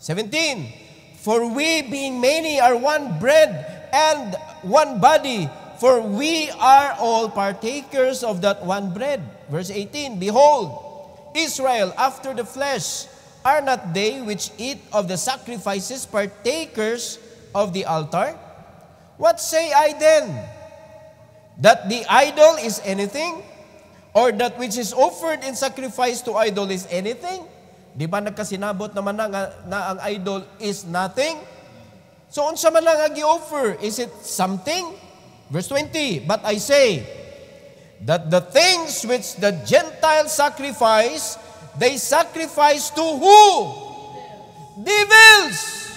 Speaker 1: 17. For we being many are one bread and one body, for we are all partakers of that one bread. Verse 18. Behold, Israel after the flesh Are not they which eat of the sacrifices partakers of the altar? What say I then? That the idol is anything? Or that which is offered in sacrifice to idol is anything? Di ba nagkasinabot naman na, na ang idol is nothing? So unsa man lang ang offer is it something? Verse 20, But I say, that the things which the Gentiles sacrifice, They sacrifice to who? Devils.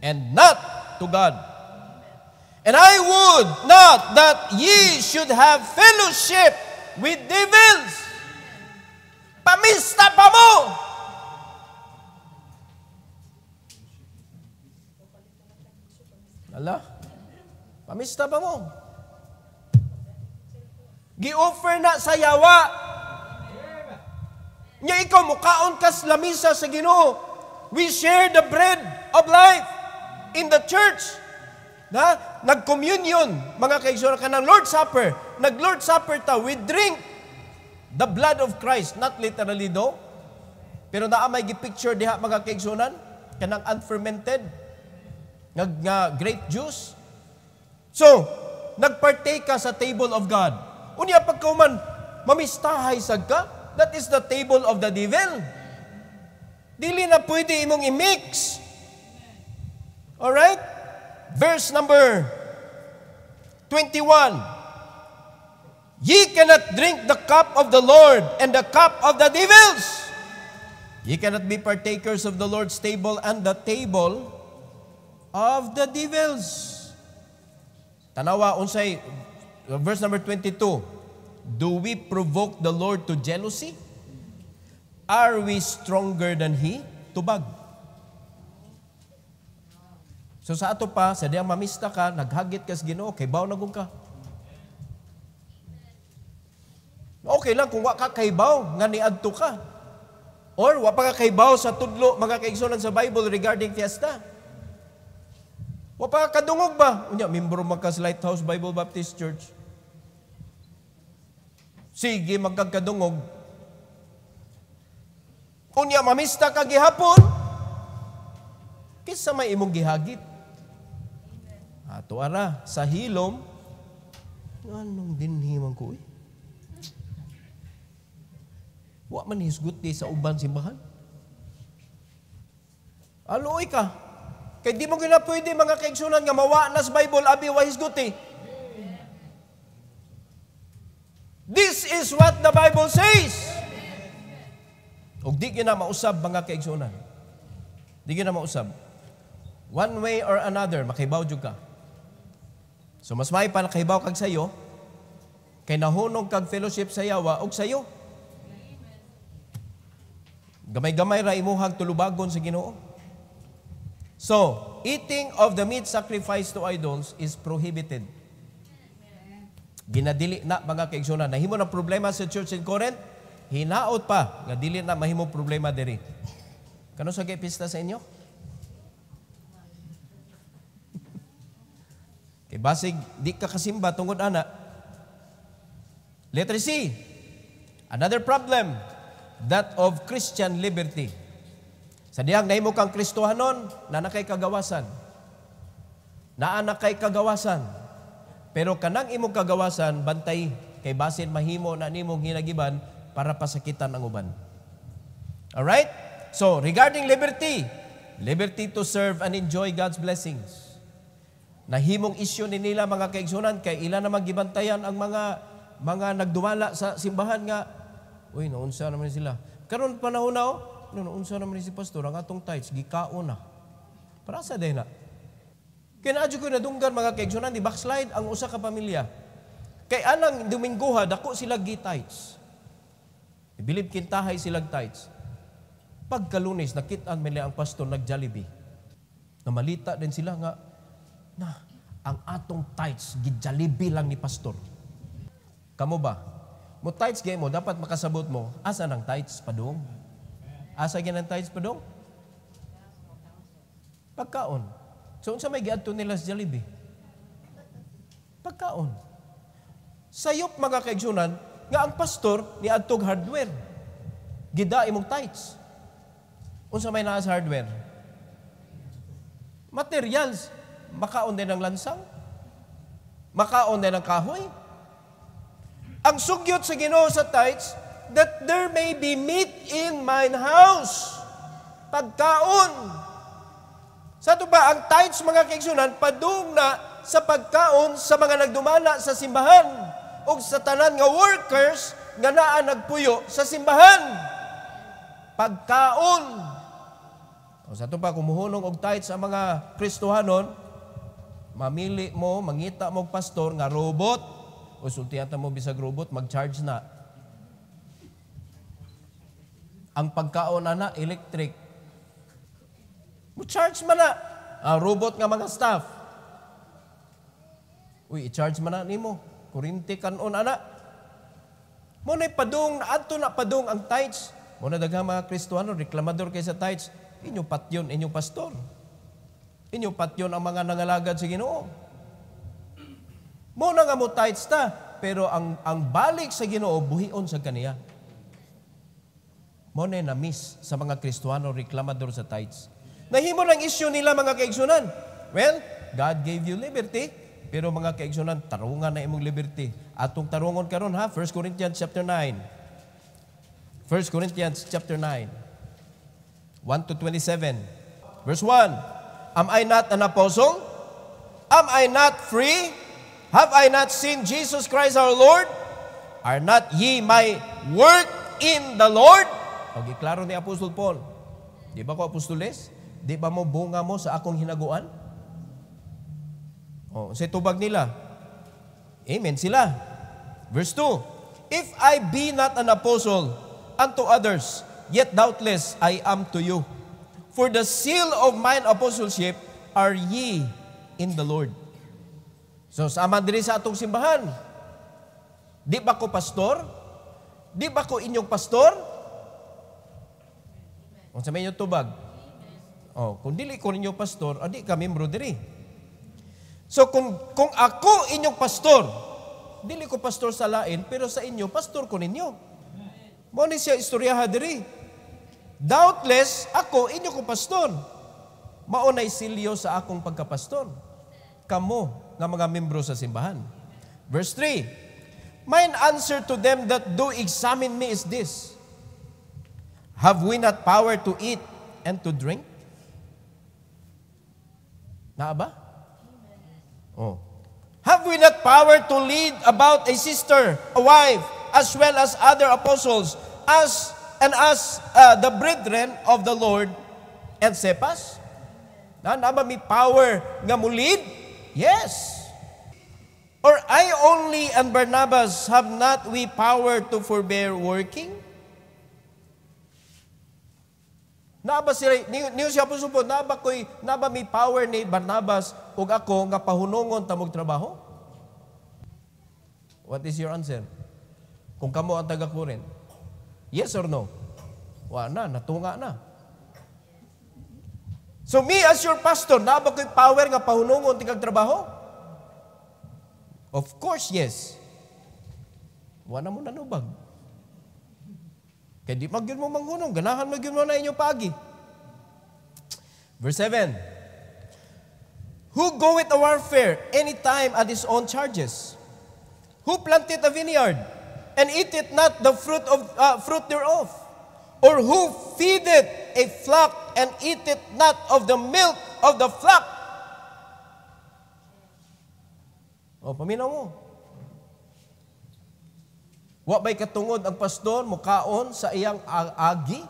Speaker 1: And not to God. And I would not that ye should have fellowship with devils. Pamista pa mo! Ala, pamista pa mo. Gi-offer na sa yawa Nya ikaw mukaon kas lamisa sa Ginoo. We share the bread of life in the church. Na nagcommunion mga kaigsoonan ng Lord's Supper, nag Lord's Supper ta we drink the blood of Christ, not literally though. Pero naa may gi-picture diha mga kaigsoonan kanang unfermented nga, nga grape juice. So, nagpartake ka sa table of God. Unya pagkauman mamistahay sa ka, that is the table of the devil. Dili na pwede imong i-mix. Alright? Verse number 21. Ye cannot drink the cup of the Lord and the cup of the devils. Ye cannot be partakers of the Lord's table and the table of the devils. Tanawa unsay verse number 22. Do we provoke the Lord to jealousy? Are we stronger than He? Tubag. So sa ato pa, sa diyang mamista ka, naghagit ka sa ginoo, kay baw nagong ka. Okay lang kung wa ka kaybaw, nga niadto ka. Or wa pa ka kaybaw sa tudlo, mga kaigsunan sa Bible regarding fiesta. Wa pa kadungog ba? Unya, member man ka sa Lighthouse Bible Baptist Church. Sige, magkagkadungog. Unya, mamista ka gihapon, kisa may imong gihagit. Ato ara, sa hilom, anong dinhimang ko eh? Wa man hisgot di sa uban simbahan. Aloy ka. Kay di mo gina pwede mga kaigsunan nga mawa nas Bible abi wa hisgot eh. is what the Bible says. Ug di gyud mausab mga kaigsunan. Di gyud mausab. One way or another makibaw jud ka. So mas may panakibaw kag sayo kay nahunog kag fellowship sa yawa og sayo. Gamay-gamay ra imuhang tulubagon sa Ginoo. So, eating of the meat sacrificed to idols is prohibited. Ginadili na mga kaigsoonan. Nahimo ng problema sa church in Corinth, hinaot pa nga dili na mahimo problema diri. Kano sa pista sa inyo? <laughs> Kay basig di ka kasimba tungod ana. Letter C. Another problem that of Christian liberty. Sa diyang nahimo kang Kristohanon, na nakay kagawasan. Naa na kay kagawasan pero kanang imong kagawasan, bantay, kay basin mahimo na nimong hinagiban para pasakitan ang uban. Alright? So, regarding liberty, liberty to serve and enjoy God's blessings. Nahimong isyu ni nila mga kaigsunan kay ila na magibantayan ang mga mga nagduwala sa simbahan nga uy naunsa naman sila. Karon panahon na oh, no, naunsa naman si pastor ang atong tithes gikaon na. Para sa dena. Kinaadyo ko na dunggan mga kaigsunan, di backslide ang usa ka pamilya. Kay alang Domingoha, dako sila gitites. Ibilib kintahay sila tights. Pagkalunis, nakitaan nila ang pastor nag-jollibee. Namalita din sila nga, na, ang atong tights, gijalibi lang ni pastor. Kamo ba? Mo tights game mo, dapat makasabot mo, asa ng tights, padong? Asa ng tights, padong? Pagkaon. So unsa may giadto nila sa Jollibee? Pagkaon. Sayop mga kaigsoonan nga ang pastor ni adtog hardware. Gida imong tights. Unsa may naa sa hardware? Materials. Makaon din ang lansang. Makaon din ang kahoy. Ang sugyot sa Ginoo sa tights that there may be meat in mine house. Pagkaon sa ito ba, ang tithes mga kaigsunan, padung na sa pagkaon sa mga nagdumala sa simbahan o sa tanan nga workers nga naa nagpuyo sa simbahan. Pagkaon. O sa ito pa, kumuhunong og tithes sa mga Kristohanon, mamili mo, mangita mo pastor nga robot, o sultiyata mo bisag robot, mag-charge na. Ang pagkaon na na, electric, mo-charge man na. Ah, robot nga mga staff. Uy, i-charge man na nimo. Kurinti kanon ana. Mo na padung adto na padung ang tithes. Mo na daghang mga Kristiyano reklamador kay sa tithes. Inyo patyon inyo pastor. Inyo patyon ang mga nangalagad sa Ginoo. Mo na nga mo tithes ta, pero ang ang balik sa Ginoo buhion sa kaniya. Mo na na miss sa mga Kristiyano reklamador sa tithes. Nahimo ng issue nila mga kaigsunan. Well, God gave you liberty, pero mga kaigsunan, tarungan na imong liberty. Atong tarungon karon ha, 1 Corinthians chapter 9. 1 Corinthians chapter 9. 1 to 27. Verse 1. Am I not an apostle? Am I not free? Have I not seen Jesus Christ our Lord? Are not ye my work in the Lord? Pag iklaro ni Apostle Paul, di ba ko apostoles? Di ba mo bunga mo sa akong hinaguan? Oh, sa tubag nila. Amen sila. Verse 2, If I be not an apostle unto others, yet doubtless I am to you. For the seal of mine apostleship are ye in the Lord. So sama diri sa atong simbahan. Di ba ko pastor? Di ba ko inyong pastor? Kung sa inyo tubag, Oh, kung dili ko ninyo pastor, adi ka membro diri. So kung kung ako inyong pastor, dili ko pastor sa lain pero sa inyo pastor ko ninyo. Mo ni siya istorya ha diri. Doubtless ako inyo ko pastor. Mao nay silyo sa akong pagkapastor. Kamo nga mga membro sa simbahan. Verse 3. Mine answer to them that do examine me is this. Have we not power to eat and to drink? Na ba? Oh. Have we not power to lead about a sister, a wife, as well as other apostles, as and as uh, the brethren of the Lord and Cephas? Na, na ba may power nga mulid? Yes. Or I only and Barnabas have not we power to forbear working? Naba sila, niyo siya pusupod, naba ko'y, naba may power ni Barnabas ug ako nga pahunungon tamog trabaho? What is your answer? Kung kamo ang taga kuren Yes or no? Wa na, natunga na. So me as your pastor, naba ko'y power nga pahunungon tigag trabaho? Of course, yes. Wa na mo nanubag. Kaya di magyun mo mangunong, ganahan magyun mo na inyo pagi. Verse 7. Who goeth a warfare anytime at his own charges? Who planted a vineyard and eateth not the fruit of uh, fruit thereof? Or who feedeth a flock and eateth not of the milk of the flock? O, oh, paminaw mo. Wa bay katungod ang pastor mukaon sa iyang agi?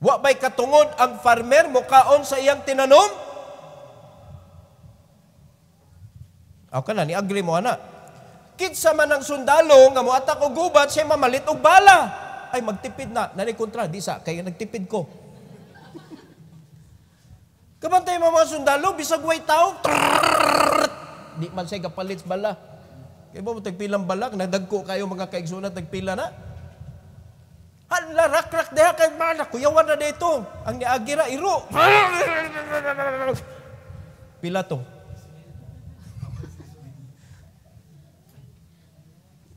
Speaker 1: Wa bay katungod ang farmer mukaon sa iyang tinanom? Aw kana ni agree mo ana. Kitsa man ang sundalo nga moatak og gubat siya mamalit og bala. Ay magtipid na, nani kontra di sa kayo nagtipid ko. Kabantay mga sundalo bisag way tawo. Di man siya kapalit bala. Kaya ba mo tagpilang balak, nadagko kayo mga kaigsunan, tagpila na? Hala, rak-rak deha kay mana, kuyawan na dito. Ang niagira, iro. Pila to.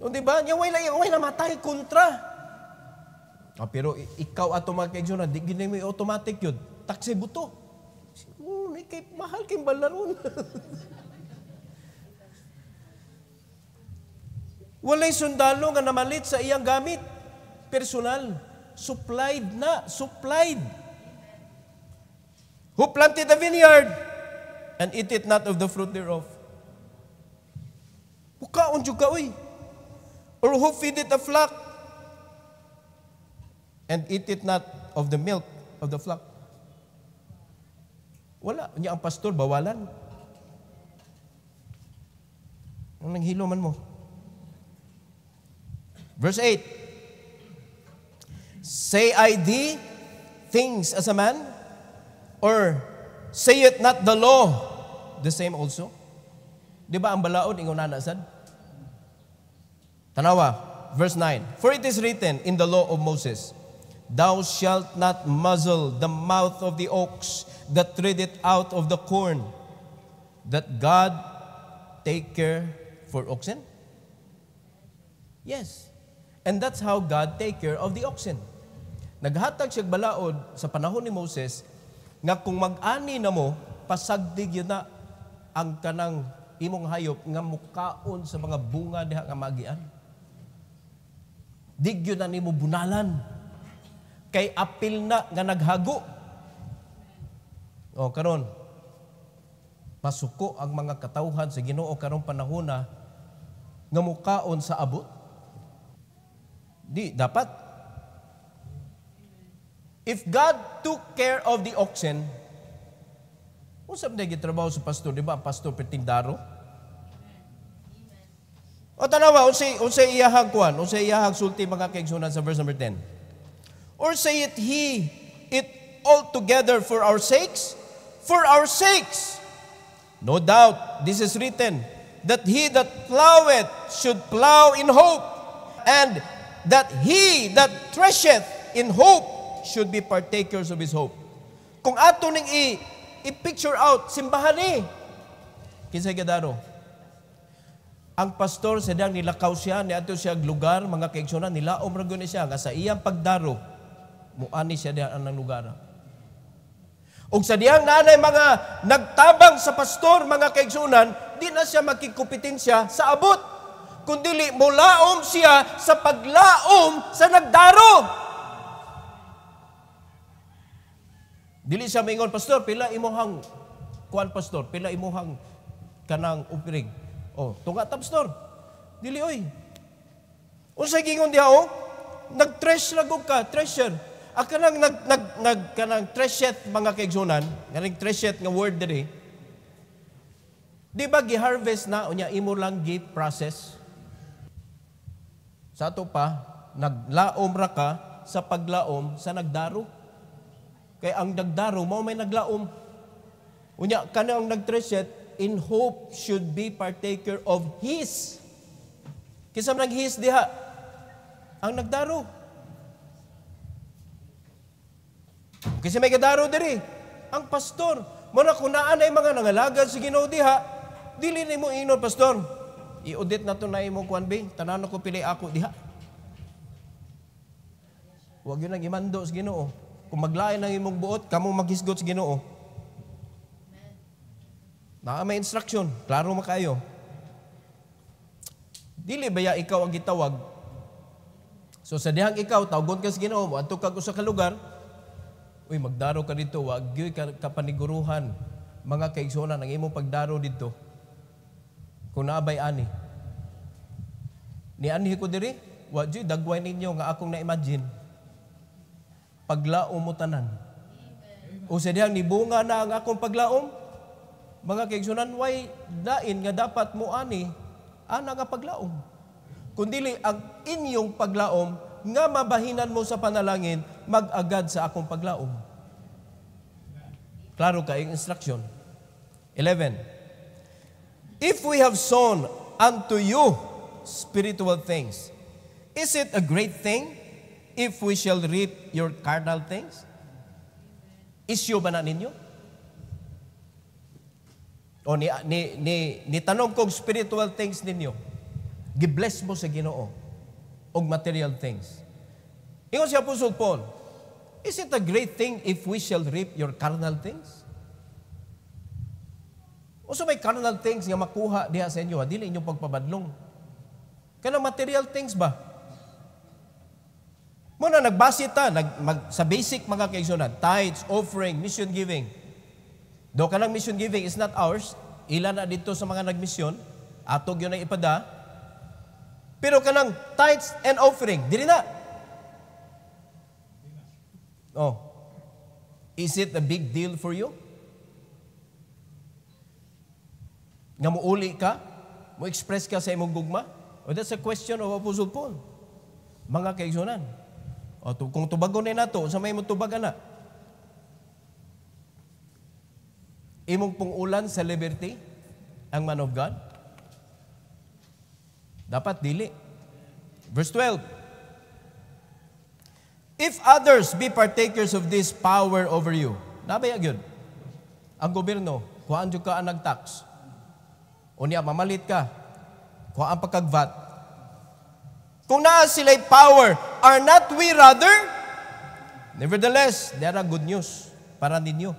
Speaker 1: O diba? Niya wala, wala matay kontra. Ah, pero ikaw ato mga kaigsunan, di ginay mo automatic yun. Taksi buto. Oh, may kay, mahal kay balaron. <laughs> Walay sundalo nga namalit sa iyang gamit. Personal. Supplied na. Supplied. Who planted the vineyard and eat it not of the fruit thereof. Bukaon juga, uy. Or who feed it a flock and eat it not of the milk of the flock. Wala. Niya ang pastor, bawalan. Ang nanghilo man mo. Verse 8 Say I thee things as a man? Or say it not the law? The same also? Di ba ang balaod, ingon na sad? Tanawa, verse 9. For it is written in the law of Moses, Thou shalt not muzzle the mouth of the ox that treadeth out of the corn, that God take care for oxen? Yes. And that's how God take care of the oxen. Naghatag siya balaod sa panahon ni Moses nga kung mag-ani na mo, pasagdig yun na ang kanang imong hayop nga mukaon sa mga bunga diha nga magian. Di yun na nimo bunalan. Kay apil na nga naghago. O karon, masuko ang mga katawhan sa Ginoo karong panahon na nga mukaon sa abot Di, dapat. If God took care of the oxen, usap na gitrabaho sa pastor, di ba? Ang pastor pertindaro. O tanawa, unsay unsay iyahag kuan, unsay iyahag sulti mga kaigsunan sa verse number 10. Or say it he it altogether for our sakes? For our sakes. No doubt, this is written that he that ploweth should plow in hope, and that he that tresheth in hope should be partakers of his hope. Kung ato ning i, i-picture out, simbahan ni. Kinsa gadaro. Ang pastor sedang nilakaw siya ni ato siya lugar mga kaigsoonan nila ra gyud siya nga sa iyang pagdaro muani siya diha ang lugar. Ug sa diyang nanay mga nagtabang sa pastor mga kaigsoonan di na siya makikupitensya sa abot kundili mulaom siya sa paglaom sa nagdaro. Dili siya mingon, Pastor, pila imuhang, kuan Pastor, pila imuhang kanang upirig. Oh, tunga ta, Pastor. Dili, oy. Unsay gingon diha, oh? Nag-treasure lagog ka, treasure. Aka ah, nang nag, nag, nag, kanang treshet mga kaigsunan, nga treasure nga word diri, Di ba gi-harvest na unya imo lang gi-process? Sa ato pa, naglaom ra ka sa paglaom sa nagdaro. Kay ang nagdaro, mao may naglaom. Unya, kanang nagtreset, in hope should be partaker of His. man ang His diha, ang nagdaro. Kasi may kadaro diri, ang pastor. Muna kunaan ay mga nangalagad sa ginoo diha, dili ni mo ingon, pastor i-audit na to na imo kuan bay tanan ko pili ako diha Huwag yun ang imando sa ginoo. Kung maglain nang imong buot, kamo maghisgot sa ginoo. Naa may instruction. Klaro mo Dili ba ya ikaw ang gitawag? So sa dihang ikaw, tawgon ka sa ginoo mo, ato kag usa ka lugar, uy, magdaro ka dito, wag yun ka, kapaniguruhan, mga kaigsunan, ang imong pagdaro dito. Kung naabay ani. Ni anhi ko diri, wa jud dagway ninyo nga akong na-imagine. Paglaom mo tanan. O sa dihang nibunga na ang akong paglaom, mga kaigsunan, why dain nga dapat mo ani ana nga paglaom. Kundili ang inyong paglaom nga mabahinan mo sa panalangin magagad sa akong paglaom. Klaro ka yung instruction. 11. If we have sown unto you spiritual things, is it a great thing if we shall reap your carnal things? Issue ba na ninyo? O ni, ni, ni, ni tanong kong spiritual things ninyo, gibless mo sa ginoo o material things. Ingon si Apostle Paul, is it a great thing if we shall reap your carnal things? O so may carnal things nga makuha diha sa inyo, dili inyong pagpabadlong. Kanang material things ba? Muna, nagbase ta, nag, mag, sa basic mga kaigsunan, tithes, offering, mission giving. Do ka lang mission giving is not ours, ilan na dito sa mga nagmisyon, atog yun ang ipada, pero kanang tithes and offering, dili na. Oh. Is it a big deal for you? Nga muuli ka? Mo express ka sa imong gugma? O oh, that's a question of Apostle Paul. Mga kaigsunan. O oh, kung tubagon na nato, sa may mo tubagan na. Imong pungulan sa liberty ang man of God? Dapat dili. Verse 12. If others be partakers of this power over you, nabayag yun. Ang gobyerno, kuhaan ka ang nag-tax. O mamalit ka. Kuha ang pagkagvat. Kung naa sila'y power, are not we rather? Nevertheless, there are good news para ninyo.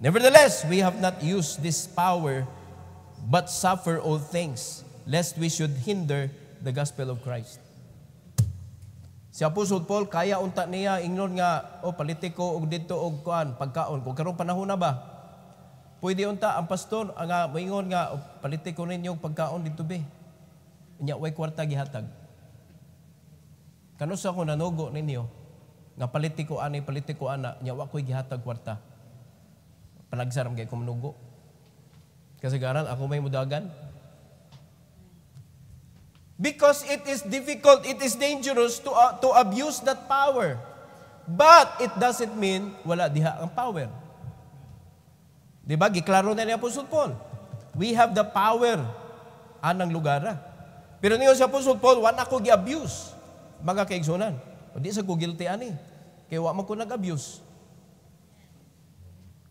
Speaker 1: Nevertheless, we have not used this power but suffer all things lest we should hinder the gospel of Christ. Si Apostle Paul, kaya unta niya, ingnon nga, o oh, politiko, og dito, og kuan, pagkaon. Kung karong panahon na ba, Pwede unta ang pastor ah, nga moingon oh, nga politiko ninyo pagkaon dito be. Nya way kwarta gihatag. Kanus sa ko nanugo ninyo nga politiko ani politiko ana nya wa koy gihatag kwarta. Palagsaram gay kay kumunugo. Kasagaran ako may mudagan. Because it is difficult, it is dangerous to, uh, to abuse that power. But it doesn't mean wala diha ang power. Di ba? Giklaro na ni Apostol Paul. We have the power anang lugar. Pero niyo si Apostol Paul, wala ko gi-abuse mga kaigsunan. O di sa ko guilty ani. Kaya wala ko nag-abuse.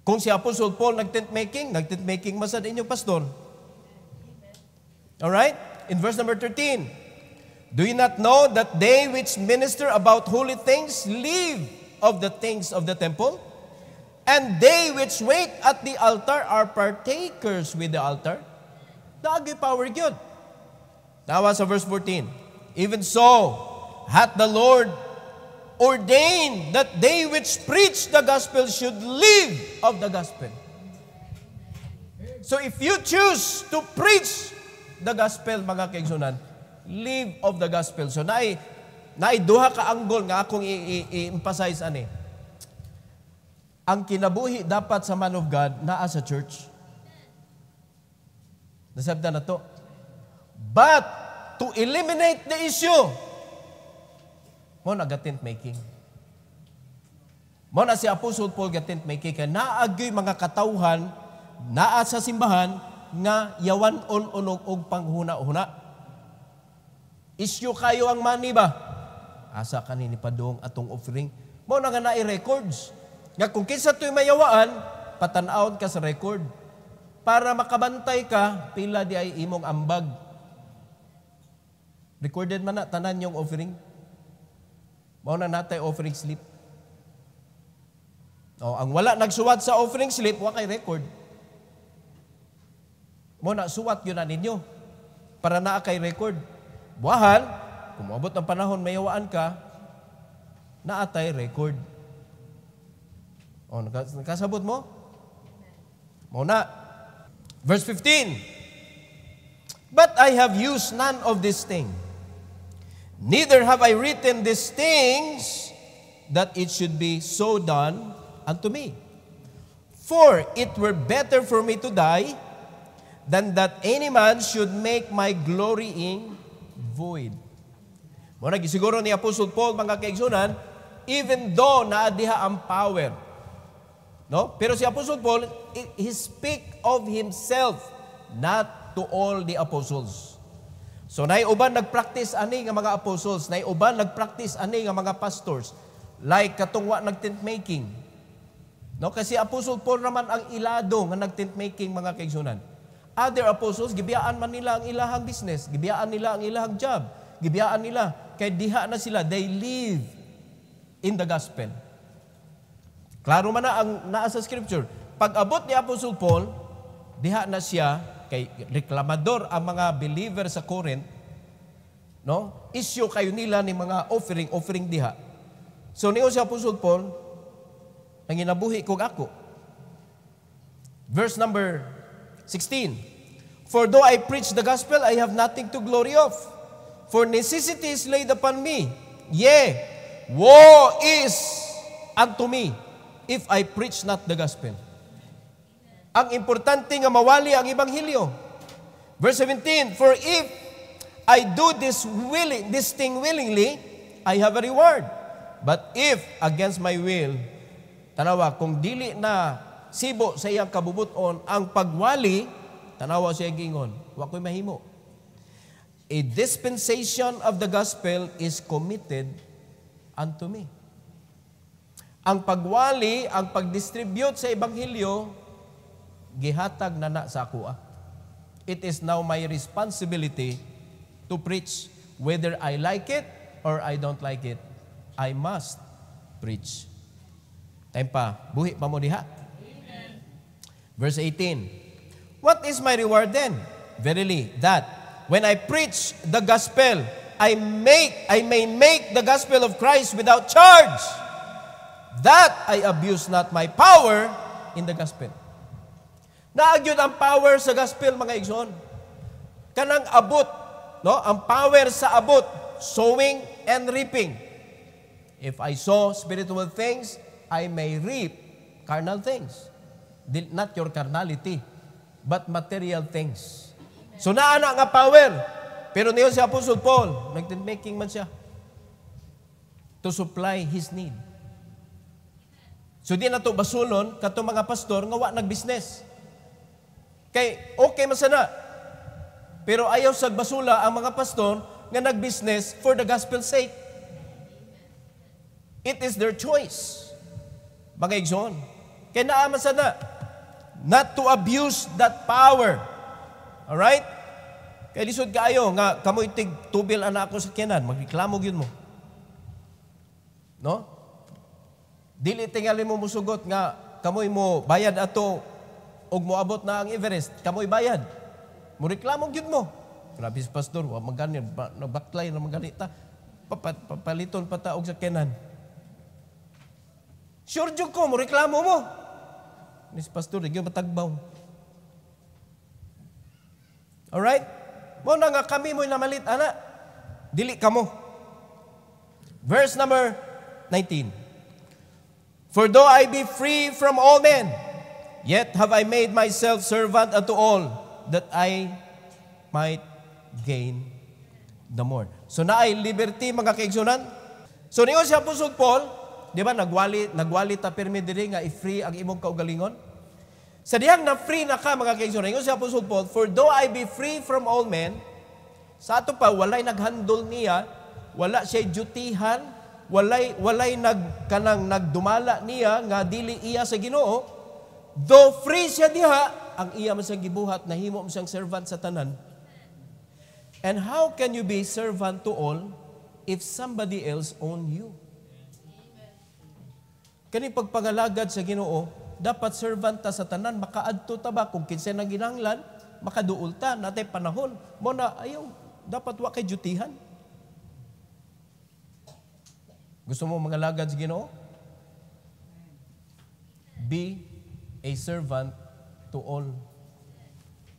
Speaker 1: Kung si Apostol Paul nag-tent making, nag-tent making masad inyo, pastor. Alright? In verse number 13, Do you not know that they which minister about holy things live of the things of the temple? And they which wait at the altar are partakers with the altar. Dagi power yun. Now sa verse 14. Even so, hath the Lord ordained that they which preach the gospel should live of the gospel. So if you choose to preach the gospel, mga kaigsunan, live of the gospel. So nai, nai duha ka anggol nga akong i-emphasize ani ang kinabuhi dapat sa man of God naa sa church. Nasabda na to. But, to eliminate the issue, mo na tent making. Mo na si Apostle Paul tent making kay naagyoy mga katawhan naa sa simbahan nga yawan on unog og panghuna-huna. Isyo kayo ang money ba? Asa kanini padong atong offering. Mo na nga na i-records nga kung kinsa to'y mayawaan, patanawon ka sa record. Para makabantay ka, pila di ay imong ambag. Recorded man na, tanan yung offering. Mauna natay offering slip. O, ang wala nagsuwat sa offering slip, wa kay record. Mo na suwat yun na ninyo para naa kay record. Buahan, kumabot ang panahon, mayawaan ka, naatay record. O, nakasabot mo? Muna. Verse 15. But I have used none of these things. Neither have I written these things that it should be so done unto me. For it were better for me to die than that any man should make my glorying void. Muna, siguro ni Apostle Paul, mga kaigsunan, even though naadiha ang power, No? Pero si Apostle Paul, he speak of himself, not to all the apostles. So nay naiuban nagpractice ani nga mga apostles, nay naiuban nagpractice ani nga mga pastors, like katungwa nag tent making. No kasi Apostle Paul naman ang ilado nga nag tent making mga kaigsunan. Other apostles gibiyaan man nila ang ilahang business, gibiyaan nila ang ilahang job, gibiyaan nila kay diha na sila they live in the gospel. Klaro man na ang naa sa scripture. Pag abot ni Apostle Paul, diha na siya kay reklamador ang mga believer sa Corinth, no? Isyo kayo nila ni mga offering, offering diha. So niyo si Apostle Paul, ang inabuhi kog ako. Verse number 16. For though I preach the gospel, I have nothing to glory of. For necessity is laid upon me. Yea, woe is unto me if I preach not the gospel. Ang importante nga mawali ang ebanghelyo. Verse 17, For if I do this willing, this thing willingly, I have a reward. But if against my will, tanawa, kung dili na sibo sa iyang kabubuton, ang pagwali, tanawa siya gingon, wakoy mahimo. A dispensation of the gospel is committed unto me. Ang pagwali, ang pagdistribute sa Ebanghelyo, gihatag na na sa ako. Ah. It is now my responsibility to preach. Whether I like it or I don't like it, I must preach. Time pa, buhi pa mo diha. Amen. Verse 18, What is my reward then? Verily, that when I preach the gospel, I make I may make the gospel of Christ without charge that I abuse not my power in the gospel. Naagyod ang power sa gospel, mga igsoon. Kanang abot, no? ang power sa abot, sowing and reaping. If I sow spiritual things, I may reap carnal things. Not your carnality, but material things. So naana nga power. Pero niyon si Apostle Paul, nagtin-making man siya to supply his need. So di na to basunon kato mga pastor nga wa nagbusiness. Kay okay man sana. Pero ayaw sag basula ang mga pastor nga nagbusiness for the gospel sake. It is their choice. Mga igsoon. Kay naaman sana not to abuse that power. All right? Kay lisod kaayo nga kamoy tig tubil anak ko sa kinan, magreklamo gyud mo. No? Dili tingali mo musugot nga kamoy mo bayad ato og moabot na ang Everest, kamoy bayad. Mureklamo gyud mo. Grabe si pastor, wa magani nagbaklay na magalita. Papat, papaliton pa ta og sa kenan. Sure jud ko mo reklamo mo. Ni si pastor gyud matagbaw. All right? Mo na nga kami mo namalit ana. Dili kamo. Verse number 19. For though I be free from all men, yet have I made myself servant unto all, that I might gain the more. So na ay liberty mga kaigsunan. So niyo si Apostol Paul, di ba nagwali nagwali ta permi diri nga i-free ang imong kaugalingon. Sa dihang na free na ka mga kaigsunan, niyo si Apostol Paul, for though I be free from all men, sa ato pa walay naghandol niya, wala siya dutihan, walay walay nagkanang nagdumala niya nga dili iya sa Ginoo though free siya diha ang iya man sa gibuhat nahimo man siyang servant sa tanan and how can you be servant to all if somebody else own you kani pagpangalagad sa Ginoo dapat servant ta sa tanan makaadto ta ba kung kinsa nang ginanglan makaduol ta natay panahon mo na ayaw dapat wa kay dutihan gusto mo mga lagad sa Ginoo? Be a servant to all.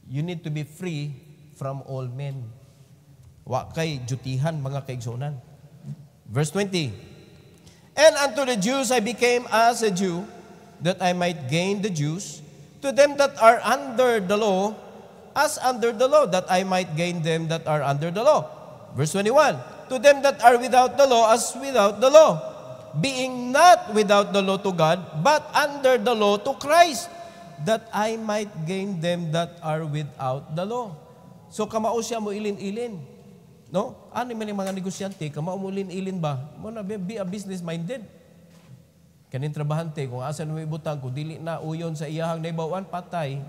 Speaker 1: You need to be free from all men. Wa kay jutihan mga kaigsoonan. Verse 20. And unto the Jews I became as a Jew, that I might gain the Jews. To them that are under the law, as under the law, that I might gain them that are under the law. Verse 21 to them that are without the law as without the law, being not without the law to God, but under the law to Christ, that I might gain them that are without the law. So kamao siya mo ilin-ilin. No? Ano man yung mga negosyante, kamao mo ilin-ilin ba? Mo na be a business-minded. Kanin trabahante, kung asa na may butang, kung dili na uyon sa iyahang naibawan, patay.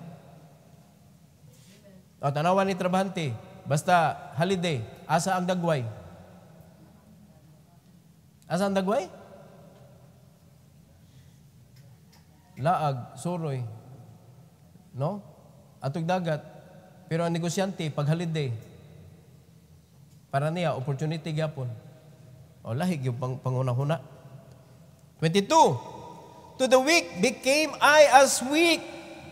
Speaker 1: O, tanawan ni trabahante, basta holiday, asa ang dagway. Asan dagway? Laag, suroy. No? Atog dagat. Pero ang negosyante, pag holiday, para niya, opportunity gapon. O lahi, yung pang, panguna-huna. 22. To the weak became I as weak,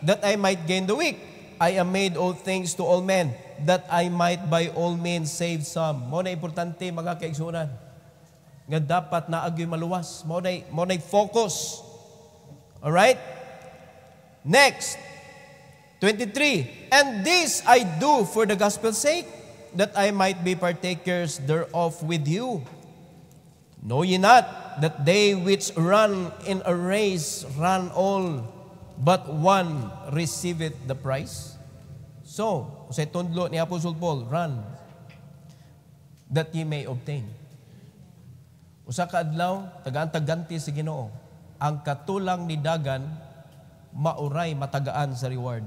Speaker 1: that I might gain the weak. I am made all things to all men, that I might by all means save some. Mo na importante mga kaigsunan nga dapat na agyoy maluwas. Mo nay focus. All right? Next 23 And this I do for the gospel's sake that I might be partakers thereof with you. Know ye not that they which run in a race run all, but one receiveth the prize? So, sa tundlo ni Apostle Paul, run, that ye may obtain. Usa ka adlaw, tagaantag si Ginoo. Ang katulang ni Dagan mauray matagaan sa reward.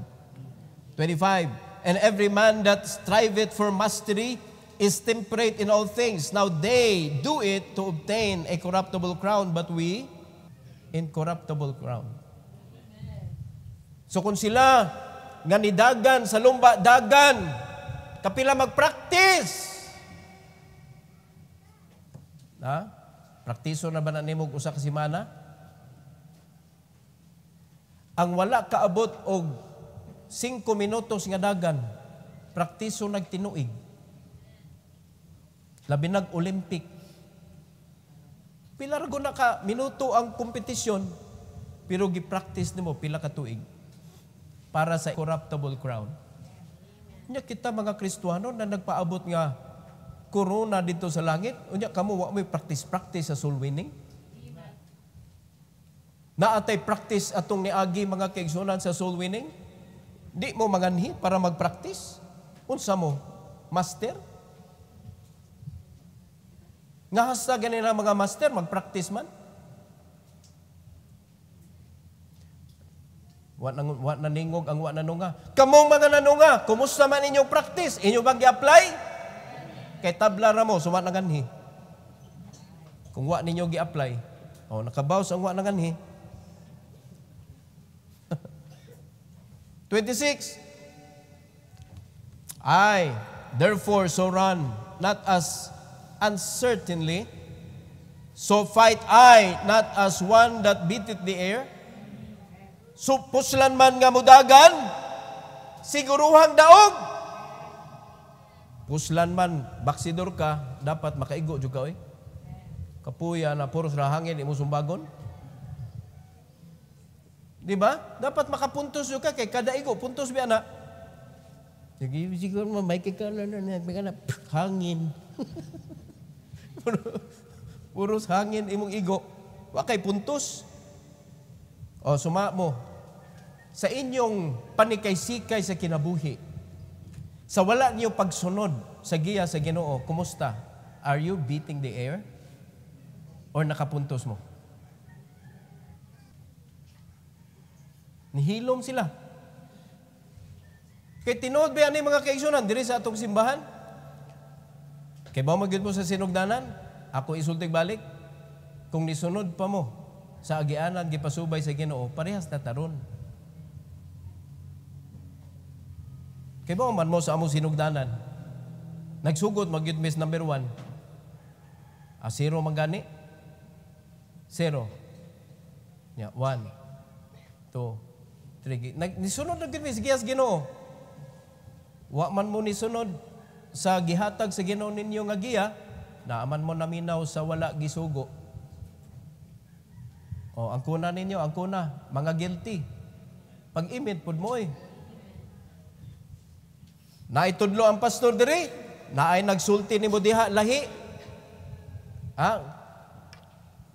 Speaker 1: 25. And every man that striveth for mastery is temperate in all things. Now they do it to obtain a corruptible crown, but we incorruptible crown. So kung sila nga ni dagan sa lumba dagan kapila mag-practice. Ha? Praktiso na ba na nimog usa ka semana? Ang wala kaabot og 5 minutos nga dagan, praktiso nagtinuig. Labi nag Olympic. Pilargo na ka minuto ang kompetisyon, pero gi-practice nimo pila ka tuig para sa corruptible crown. Nya kita mga Kristiyano na nagpaabot nga corona dito sa langit, unya kamo wa may practice-practice sa soul winning. Naatay practice atong niagi mga kaigsunan sa soul winning. Di mo manganhi para mag-practice. Unsa mo? Master? Nga hasta ganina mga master, mag-practice man. Wa na, wa na ang wa na nunga. Kamo mga nanunga, kumusta man inyong practice? Inyo bang gi-apply? Kay tabla ra mo, suwa na ganhi. Kung wa ninyo gi-apply, oh, nakabawas ang wa na ganhi. 26. <laughs> I, therefore, so run, not as uncertainly, so fight I, not as one that beateth the air. So puslan man nga mudagan, siguruhang daog, Puslan man, baksidor ka, dapat makaigo jud ka oy. Kapuya na puros ra hangin imo sumbagon. Di ba? Dapat makapuntos jud ka kay kada igo puntos bi ana. Sige, siguro mo may kikala na na na <laughs> hangin. <laughs> Puros hangin imong igo. Wa kay puntos. O suma mo. Sa inyong panikay-sikay sa kinabuhi, sa wala niyo pagsunod sa giya sa Ginoo, kumusta? Are you beating the air? Or nakapuntos mo? Nihilom sila. Kay tinuod ba yan mga kaigsunan diri sa atong simbahan? Kay ba magid mo sa sinugdanan? Ako isultig balik. Kung nisunod pa mo sa agianan gipasubay sa Ginoo, parehas na taron. Kay mo man mo sa among sinugdanan. Nagsugod magyud miss number one. Ah, zero man gani. Zero. Nya, yeah, one, two, three. Nag, nisunod na gyud gihas Ginoo. Wa man mo nisunod sa gihatag sa Ginoo ninyo nga giya, naaman mo naminaw sa wala gisugo. Oh, ang kuna ninyo, ang kuna, mga guilty. Pag-imit pud mo eh. Naitudlo ang pastor diri, naay nagsulti ni diha lahi. Ha?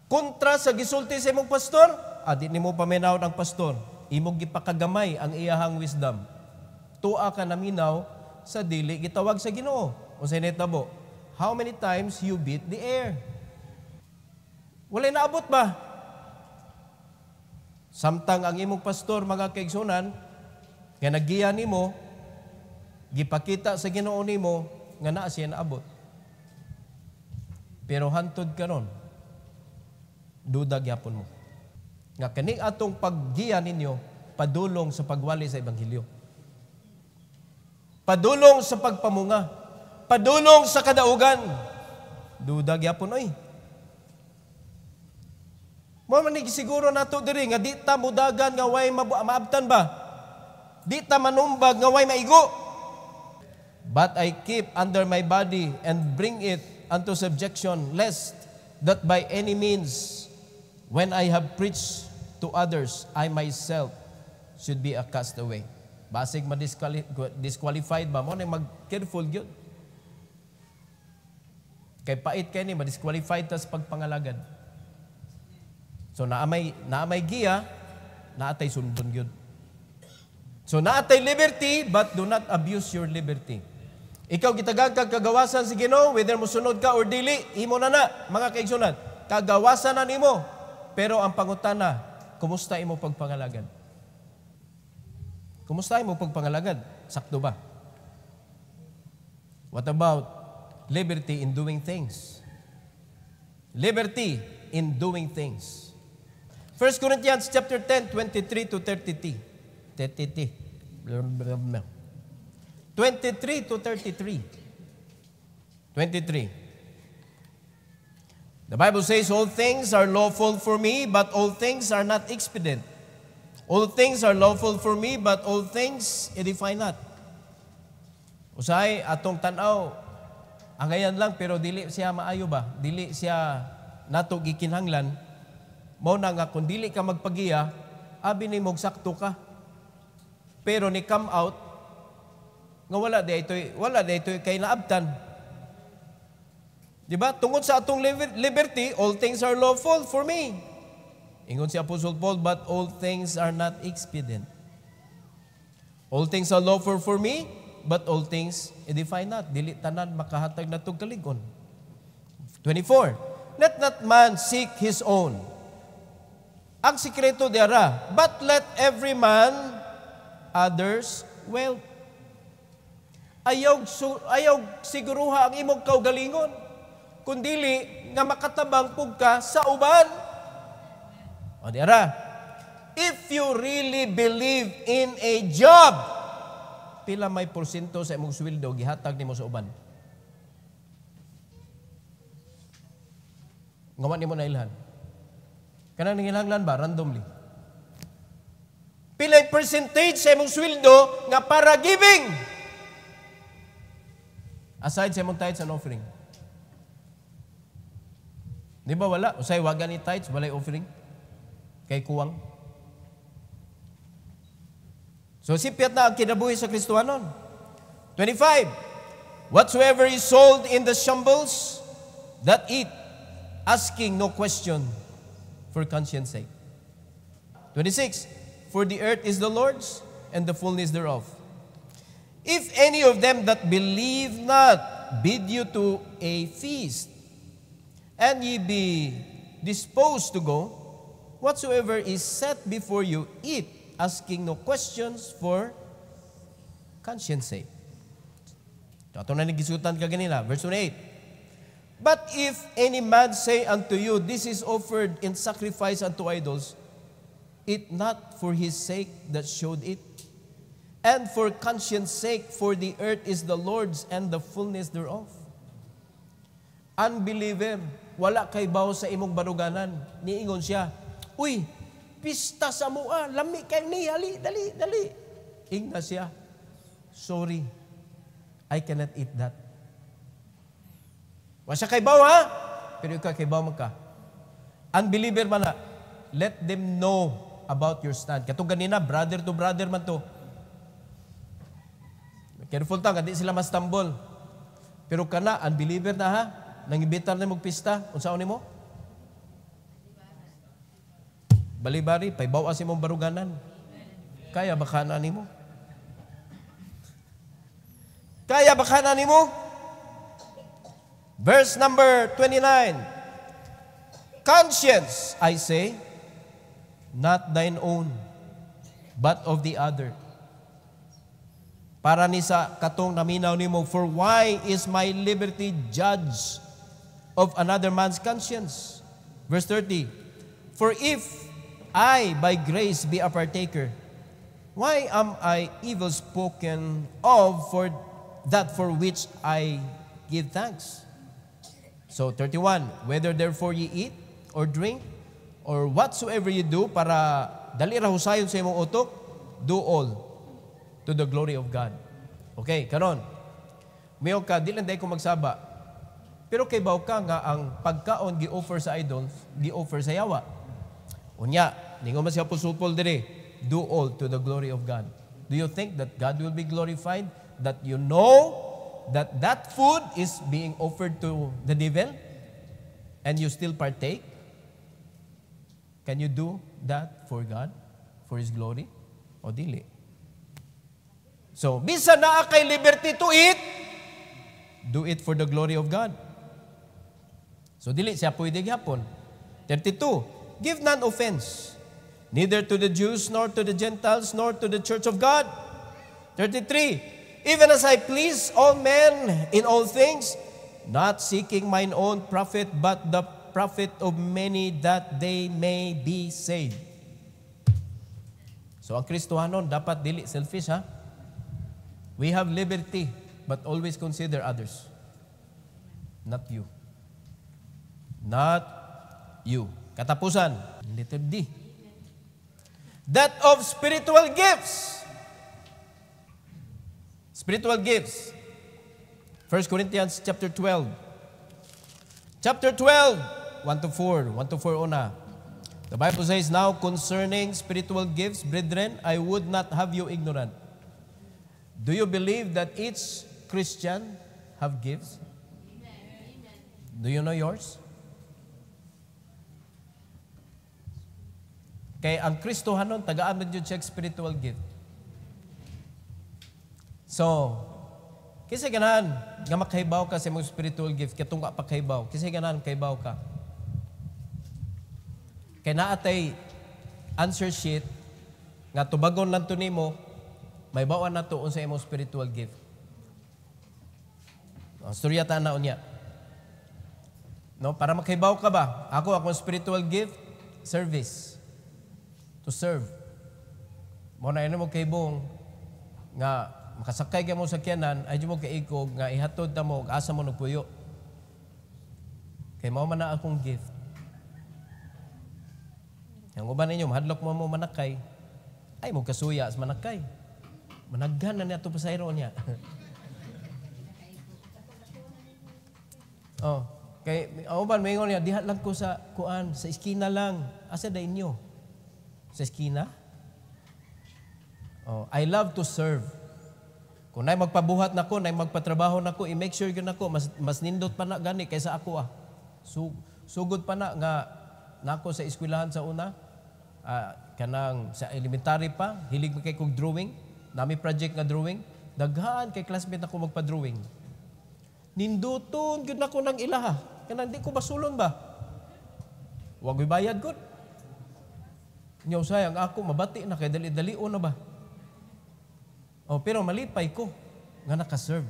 Speaker 1: Kontra sa gisulti sa imong pastor, adi ah, nimo paminawon ang pastor. Imong gipakagamay ang iyahang wisdom. Tua ka naminaw sa dili gitawag sa Ginoo. Unsay netabo? How many times you beat the air? Wala naabot ba? Samtang ang imong pastor mga kaigsunan, nga nagiya nimo Gipakita sa Ginoo nimo nga naa siya naabot. Pero hantod karon duda gyapon mo. Nga kani atong paggiya ninyo padulong sa pagwali sa ebanghelyo. Padulong sa pagpamunga, padulong sa kadaugan. Duda gyapon oy. Mo manig siguro nato diri nga di ta mudagan nga way maabtan ba? Di ta manumbag nga way maigo. But I keep under my body and bring it unto subjection, lest that by any means, when I have preached to others, I myself should be a castaway. Basig ma-disqualified ba mo na mag-careful yun. Kay pait kay ni ma-disqualified tas pagpangalagad. So naamay naamay giya, naatay sundon yun. So naatay liberty but do not abuse your liberty. Ikaw gitagag kag kagawasan si Ginoo whether mosunod ka or dili, imo na na mga kaigsoonan. Kagawasan na nimo. Pero ang pangutana, kumusta imo pagpangalagad? Kumusta imo pagpangalagad? Sakto ba? What about liberty in doing things? Liberty in doing things. 1 Corinthians chapter 10, 23 to 33. 33. 23 to 33. 23. The Bible says, All things are lawful for me, but all things are not expedient. All things are lawful for me, but all things edify not. Usay, atong tanaw, angayan lang, pero dili siya maayo ba? Dili siya natog gikinhanglan. Mao na nga, kung dili ka magpagiya, abi ni mo sakto ka. Pero ni come out, nga wala daytoy wala daytoy kay naabtan. Di ba? Tungod sa atong liberty, all things are lawful for me. Ingon si Apostle Paul, but all things are not expedient. All things are lawful for me, but all things edify not. Dili tanan makahatag na tug kaligon. 24. Let not man seek his own. Ang sikreto diara, but let every man others wealth ayaw, ayaw siguruha ang imong kaugalingon, kundili nga makatabang pugka sa uban. O di ara, if you really believe in a job, pila may porsyento sa imong sweldo gihatag nimo sa uban? Ngawan nimo na ilhan. Kanang nangilanglan ba randomly? Pila percentage sa imong sweldo nga para giving? Aside sa mong tithes and offering. Di ba wala? Usay waga ni tithes, walay offering. Kay kuwang. So si sipyat na ang kinabuhi sa Kristohanon. 25. Whatsoever is sold in the shambles, that eat, asking no question for conscience sake. 26. For the earth is the Lord's and the fullness thereof If any of them that believe not bid you to a feast, and ye be disposed to go, whatsoever is set before you eat, asking no questions for conscience sake. So, ito na nagisutan ka ganila. Verse 8. But if any man say unto you, This is offered in sacrifice unto idols, it not for his sake that showed it, and for conscience sake, for the earth is the Lord's and the fullness thereof. Unbeliever, wala kay baho sa imong baruganan. Niingon siya, Uy, pista sa mua, ah, lami kay ni, hali, dali, dali. Ingna siya, sorry, I cannot eat that. Wasya kay baho ha? Pero ikaw kay baho ka. Unbeliever man ha, let them know about your stand. Kato ganina, brother to brother man to Careful ta, kadi sila mastambol. Pero kana, unbeliever na ha, nang nangibitar na magpista, unsaon ni mo? Balibari, paibawa si mong baruganan. Kaya baka na ni mo? Kaya baka na ni mo? Verse number 29. Conscience, I say, not thine own, but of the other. Para ni sa katong naminaw nimo, for why is my liberty judge of another man's conscience? Verse 30, For if I by grace be a partaker, why am I evil spoken of for that for which I give thanks? So 31, whether therefore ye eat or drink or whatsoever ye do para dali ra husayon sa imong utok, do all to the glory of God. Okay, karon. Mayo ka dili ko magsaba. Pero kay baw ka nga ang pagkaon gi-offer sa idol, gi-offer sa yawa. Unya, ningo man siya pusupol diri, do all to the glory of God. Do you think that God will be glorified that you know that that food is being offered to the devil and you still partake? Can you do that for God? For His glory? O dili? So, bisan na kay liberty to eat, do it for the glory of God. So, dili siya pwede gihapon. 32, give none offense, neither to the Jews, nor to the Gentiles, nor to the church of God. 33, even as I please all men in all things, not seeking mine own profit, but the profit of many that they may be saved. So ang Kristohanon dapat dili selfish ha. We have liberty, but always consider others. Not you. Not you. Katapusan, letter D. That of spiritual gifts. Spiritual gifts. 1 Corinthians chapter 12. Chapter 12, 1 to 4, 1 to 4 una. The Bible says, Now concerning spiritual gifts, brethren, I would not have you ignorant. Do you believe that each Christian have gifts? Amen. Do you know yours? Kay ang Kristohan nun, tagaan na yun siya spiritual gift. So, kasi ganahan, nga makahibaw ka sa mong spiritual gift, katong pa kahibaw. Kasi ganahan, kahibaw ka. Kaya naatay answer sheet, nga tubagon lang to nimo, may bawa na tuon sa imong spiritual gift. Ang ah, storya na unya. No, para makahibaw ka ba? Ako, akong spiritual gift, service. To serve. Mo na mo kay bong nga makasakay kay mo sa kyanan, ay mo kay ikog nga ihatod ta mo asa mo nagpuyo. Kay mao man na akong gift. Ang uban ninyo, mahadlok mo mo manakay, ay mo kasuya as manakay. Managdan na niya ito sa iron oh, kay auban oh, mayon niya diha lang ko sa kuan sa iskina lang. Asa da inyo? Sa iskina? Oh, I love to serve. Kung nay magpabuhat nako, nay magpatrabaho nako, i-make sure gyud nako mas mas nindot pa na gani kaysa ako ah. So, sugod pa na nga nako sa eskwelahan sa una, ah, kanang sa elementary pa, hilig mi kay kog drawing. Dami project nga drawing. Daghan kay classmate ako magpa-drawing. Ninduton, gud nako ng ha. Kaya hindi ko basulon ba? Wag bayad gud. Nyaw sayang ako, mabati na kay dali-dali na ba? Oh, pero malipay ko nga nakaserve.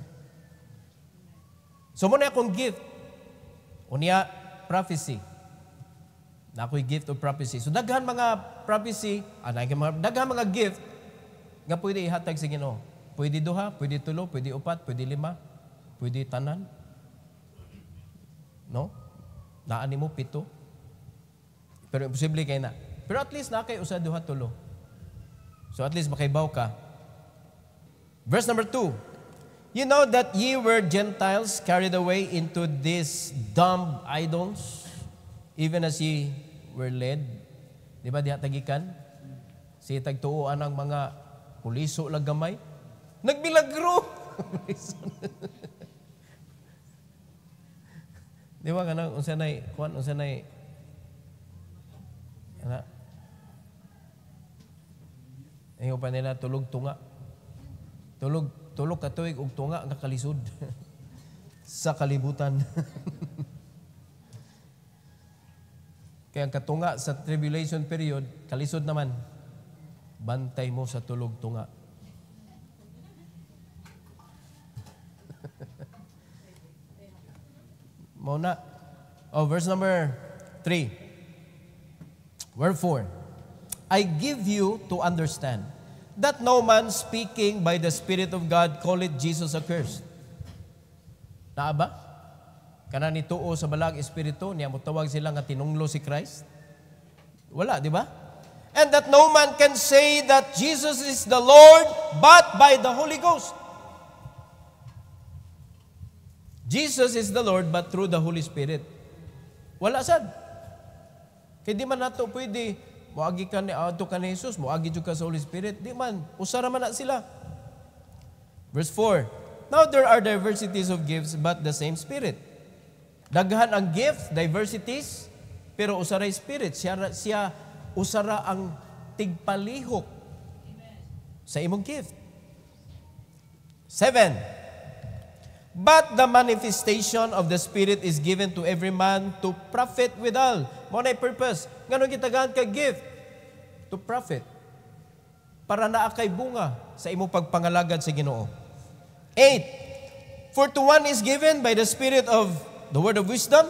Speaker 1: So muna akong gift. Unya, prophecy na ako'y gift of prophecy. So daghan mga prophecy, ah, daghan mga gift nga pwede ihatag sa Ginoo. Pwede duha, pwede tulo, pwede upat, pwede lima, pwede tanan. No? Naani mo pito. Pero imposible kay na. Pero at least na kay usa duha tulo. So at least makaibaw ka. Verse number 2. You know that ye were Gentiles carried away into these dumb idols, even as ye were led. Di ba diha tagikan? Si tagtuuan ang mga Puliso lang gamay. Nagbilagro! <laughs> Di ba kanang unsa nay kuan unsa nay ana Ingo pa nila tulog tunga. Tulog tulog katuig og tunga nga kalisod <laughs> sa kalibutan. <laughs> Kaya katunga sa tribulation period, kalisod naman bantay mo sa tulog tunga. Muna. Oh, verse number 3. Wherefore, I give you to understand that no man speaking by the Spirit of God call it Jesus accursed. Naa ba? Kana nituo sa balag espiritu niya mo tawag sila nga tinunglo si Christ? Wala, di ba? and that no man can say that Jesus is the Lord but by the Holy Ghost. Jesus is the Lord but through the Holy Spirit. Wala sad. Kaya di man nato pwede, muagi ka ni, ato ka ni Jesus, muagi ka sa Holy Spirit. Di man, usara man na sila. Verse 4, Now there are diversities of gifts but the same Spirit. Daghan ang gifts, diversities, pero usaray Spirit. Siya, siya usara ang tigpalihok sa imong gift. Seven, But the manifestation of the Spirit is given to every man to profit withal. Mo na purpose. Ngano gitagaan ka gift? To profit. Para naa kay bunga sa imong pagpangalagad sa Ginoo. Eight, For to one is given by the Spirit of the word of wisdom,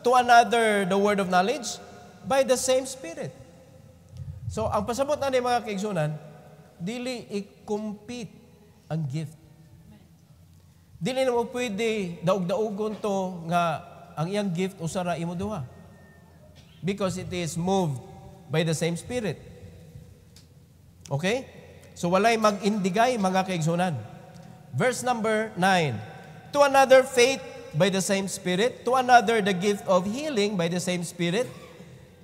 Speaker 1: to another the word of knowledge by the same Spirit. So, ang pasabot na ni mga kaigsunan, dili i-compete ang gift. Dili na mo pwede daog-daogon to nga ang iyang gift o sara imo duha. Because it is moved by the same spirit. Okay? So walay mag-indigay mga kaigsunan. Verse number 9. To another faith by the same spirit, to another the gift of healing by the same spirit,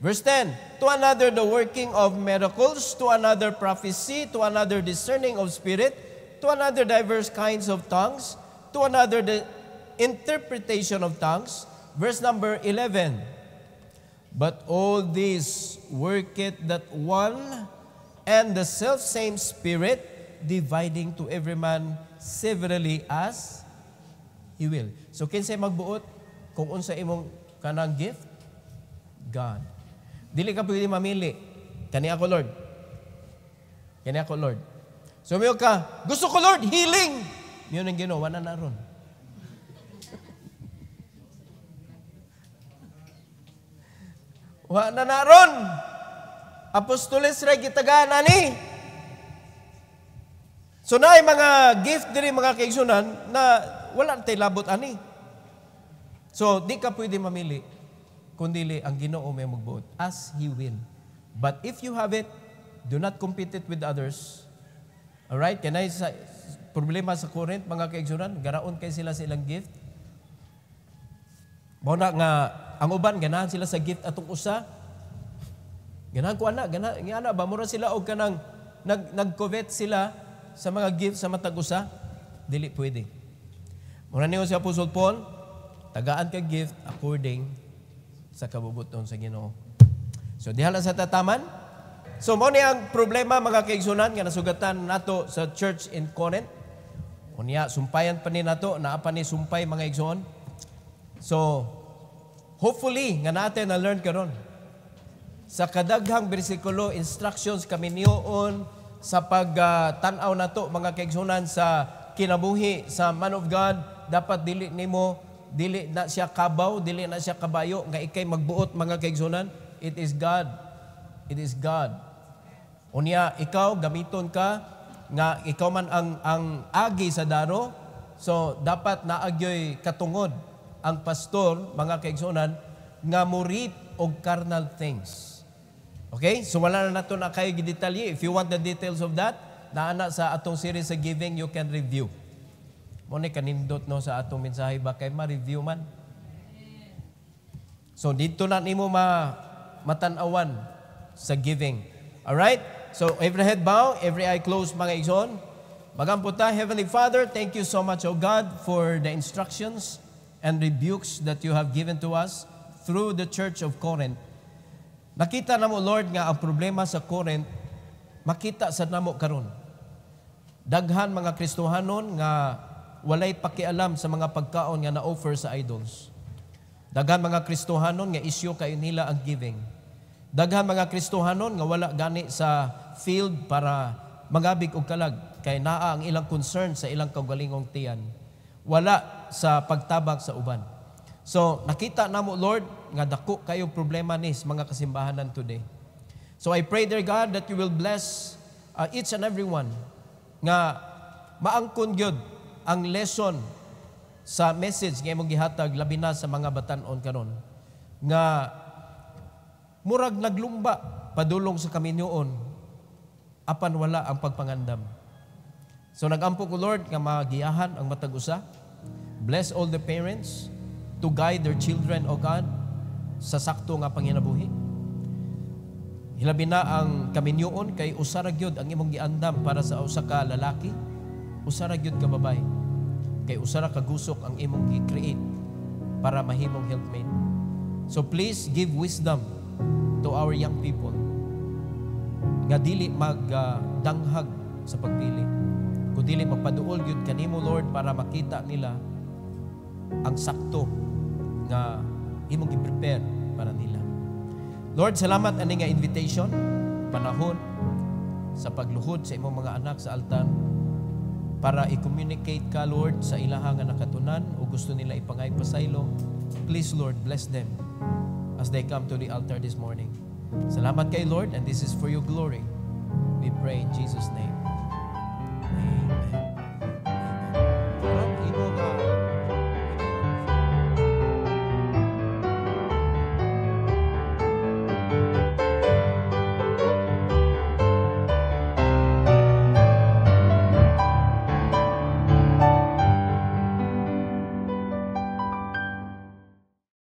Speaker 1: Verse 10, to another the working of miracles, to another prophecy, to another discerning of spirit, to another diverse kinds of tongues, to another the interpretation of tongues. Verse number 11, but all these worketh that one and the selfsame spirit, dividing to every man severally as he will. So kinsay magbuot kung unsa imong kanang gift, God. Dili ka pwede mamili. Kani ako, Lord. Kani ako, Lord. Sumiyo ka, gusto ko, Lord, healing. Yun ang ginawa na naroon. Wa na naroon. Apostoles ra gitagana ni. So na mga gift diri mga kaigsunan na wala tay labot ani. So di ka pwede mamili kundili ang Ginoo may magbuot as he will. But if you have it, do not compete it with others. All right? Can I sa problema sa current mga kaigsuran, garaon kay sila sa ilang gift. Mao na nga ang uban ganahan sila sa gift atong usa. Ganahan ko ana, ganahan ana ba mura sila og kanang nag nagcovet sila sa mga gift sa matag usa. Dili pwede. Mura ni si Apostle Paul, tagaan ka gift according sa kabubuton sa Ginoo. So dihala sa tataman. So mo ni ang problema mga kaigsunan nga nasugatan nato sa church in Corinth. Unya sumpayan pa ni nato naa pa ni sumpay mga igsoon. So hopefully nga natin na learn karon sa kadaghang bersikulo instructions kami niyoon sa pagtanaw uh, nato mga kaigsunan sa kinabuhi sa man of God dapat dili nimo dili na siya kabaw, dili na siya kabayo, nga ikay magbuot mga kaigsunan, it is God. It is God. Unya, ikaw, gamiton ka, nga ikaw man ang, ang agi sa daro, so dapat naagyoy katungod ang pastor, mga kaigsunan, nga murit og carnal things. Okay? So wala na nato na kayo gidetalye. If you want the details of that, naana sa atong series sa giving, you can review. Mo ni kanindot no sa atong mensahe ba kay ma-review man. So dito na nimo ma matanawan sa giving. All right? So every head bow, every eye closed mga igsoon. Magamputa, Heavenly Father, thank you so much, O God, for the instructions and rebukes that you have given to us through the church of Corinth. Nakita na mo, Lord, nga ang problema sa Corinth, makita sa namo karon. Daghan mga Kristohanon nga walay pakialam sa mga pagkaon nga na-offer sa idols. Daghan mga Kristohanon nga isyo kay nila ang giving. Daghan mga Kristohanon nga wala gani sa field para magabig og kalag kay naa ang ilang concern sa ilang kaugalingong tiyan. Wala sa pagtabak sa uban. So nakita namo Lord nga dako kayo problema ni sa mga kasimbahanan today. So I pray dear God that you will bless uh, each and everyone nga maangkon gyud ang lesson sa message nga imong gihatag labi na sa mga batan-on karon nga murag naglumba padulong sa kaminyoon apan wala ang pagpangandam. So nagampo ko Lord nga magiyahan ang matag usa. Bless all the parents to guide their children o God sa sakto nga panginabuhi. Hilabi na ang kaminyoon kay usa ra gyud ang imong giandam para sa usa ka lalaki, usa ra gyud ka babaye Kay usara ra ka gusok ang imong gi-create para mahimong helpmate. So please give wisdom to our young people nga dili magdanghag uh, sa pagpili. Kung dili magpaduol gyud kanimo Lord para makita nila ang sakto nga imong gi-prepare para nila. Lord, salamat ani nga invitation panahon sa pagluhod sa imong mga anak sa altar para i-communicate ka, Lord, sa ilahang nakatunan o gusto nila ipangayag pa sa ilo, please, Lord, bless them as they come to the altar this morning. Salamat kay Lord, and this is for your glory. We pray in Jesus' name. Amen.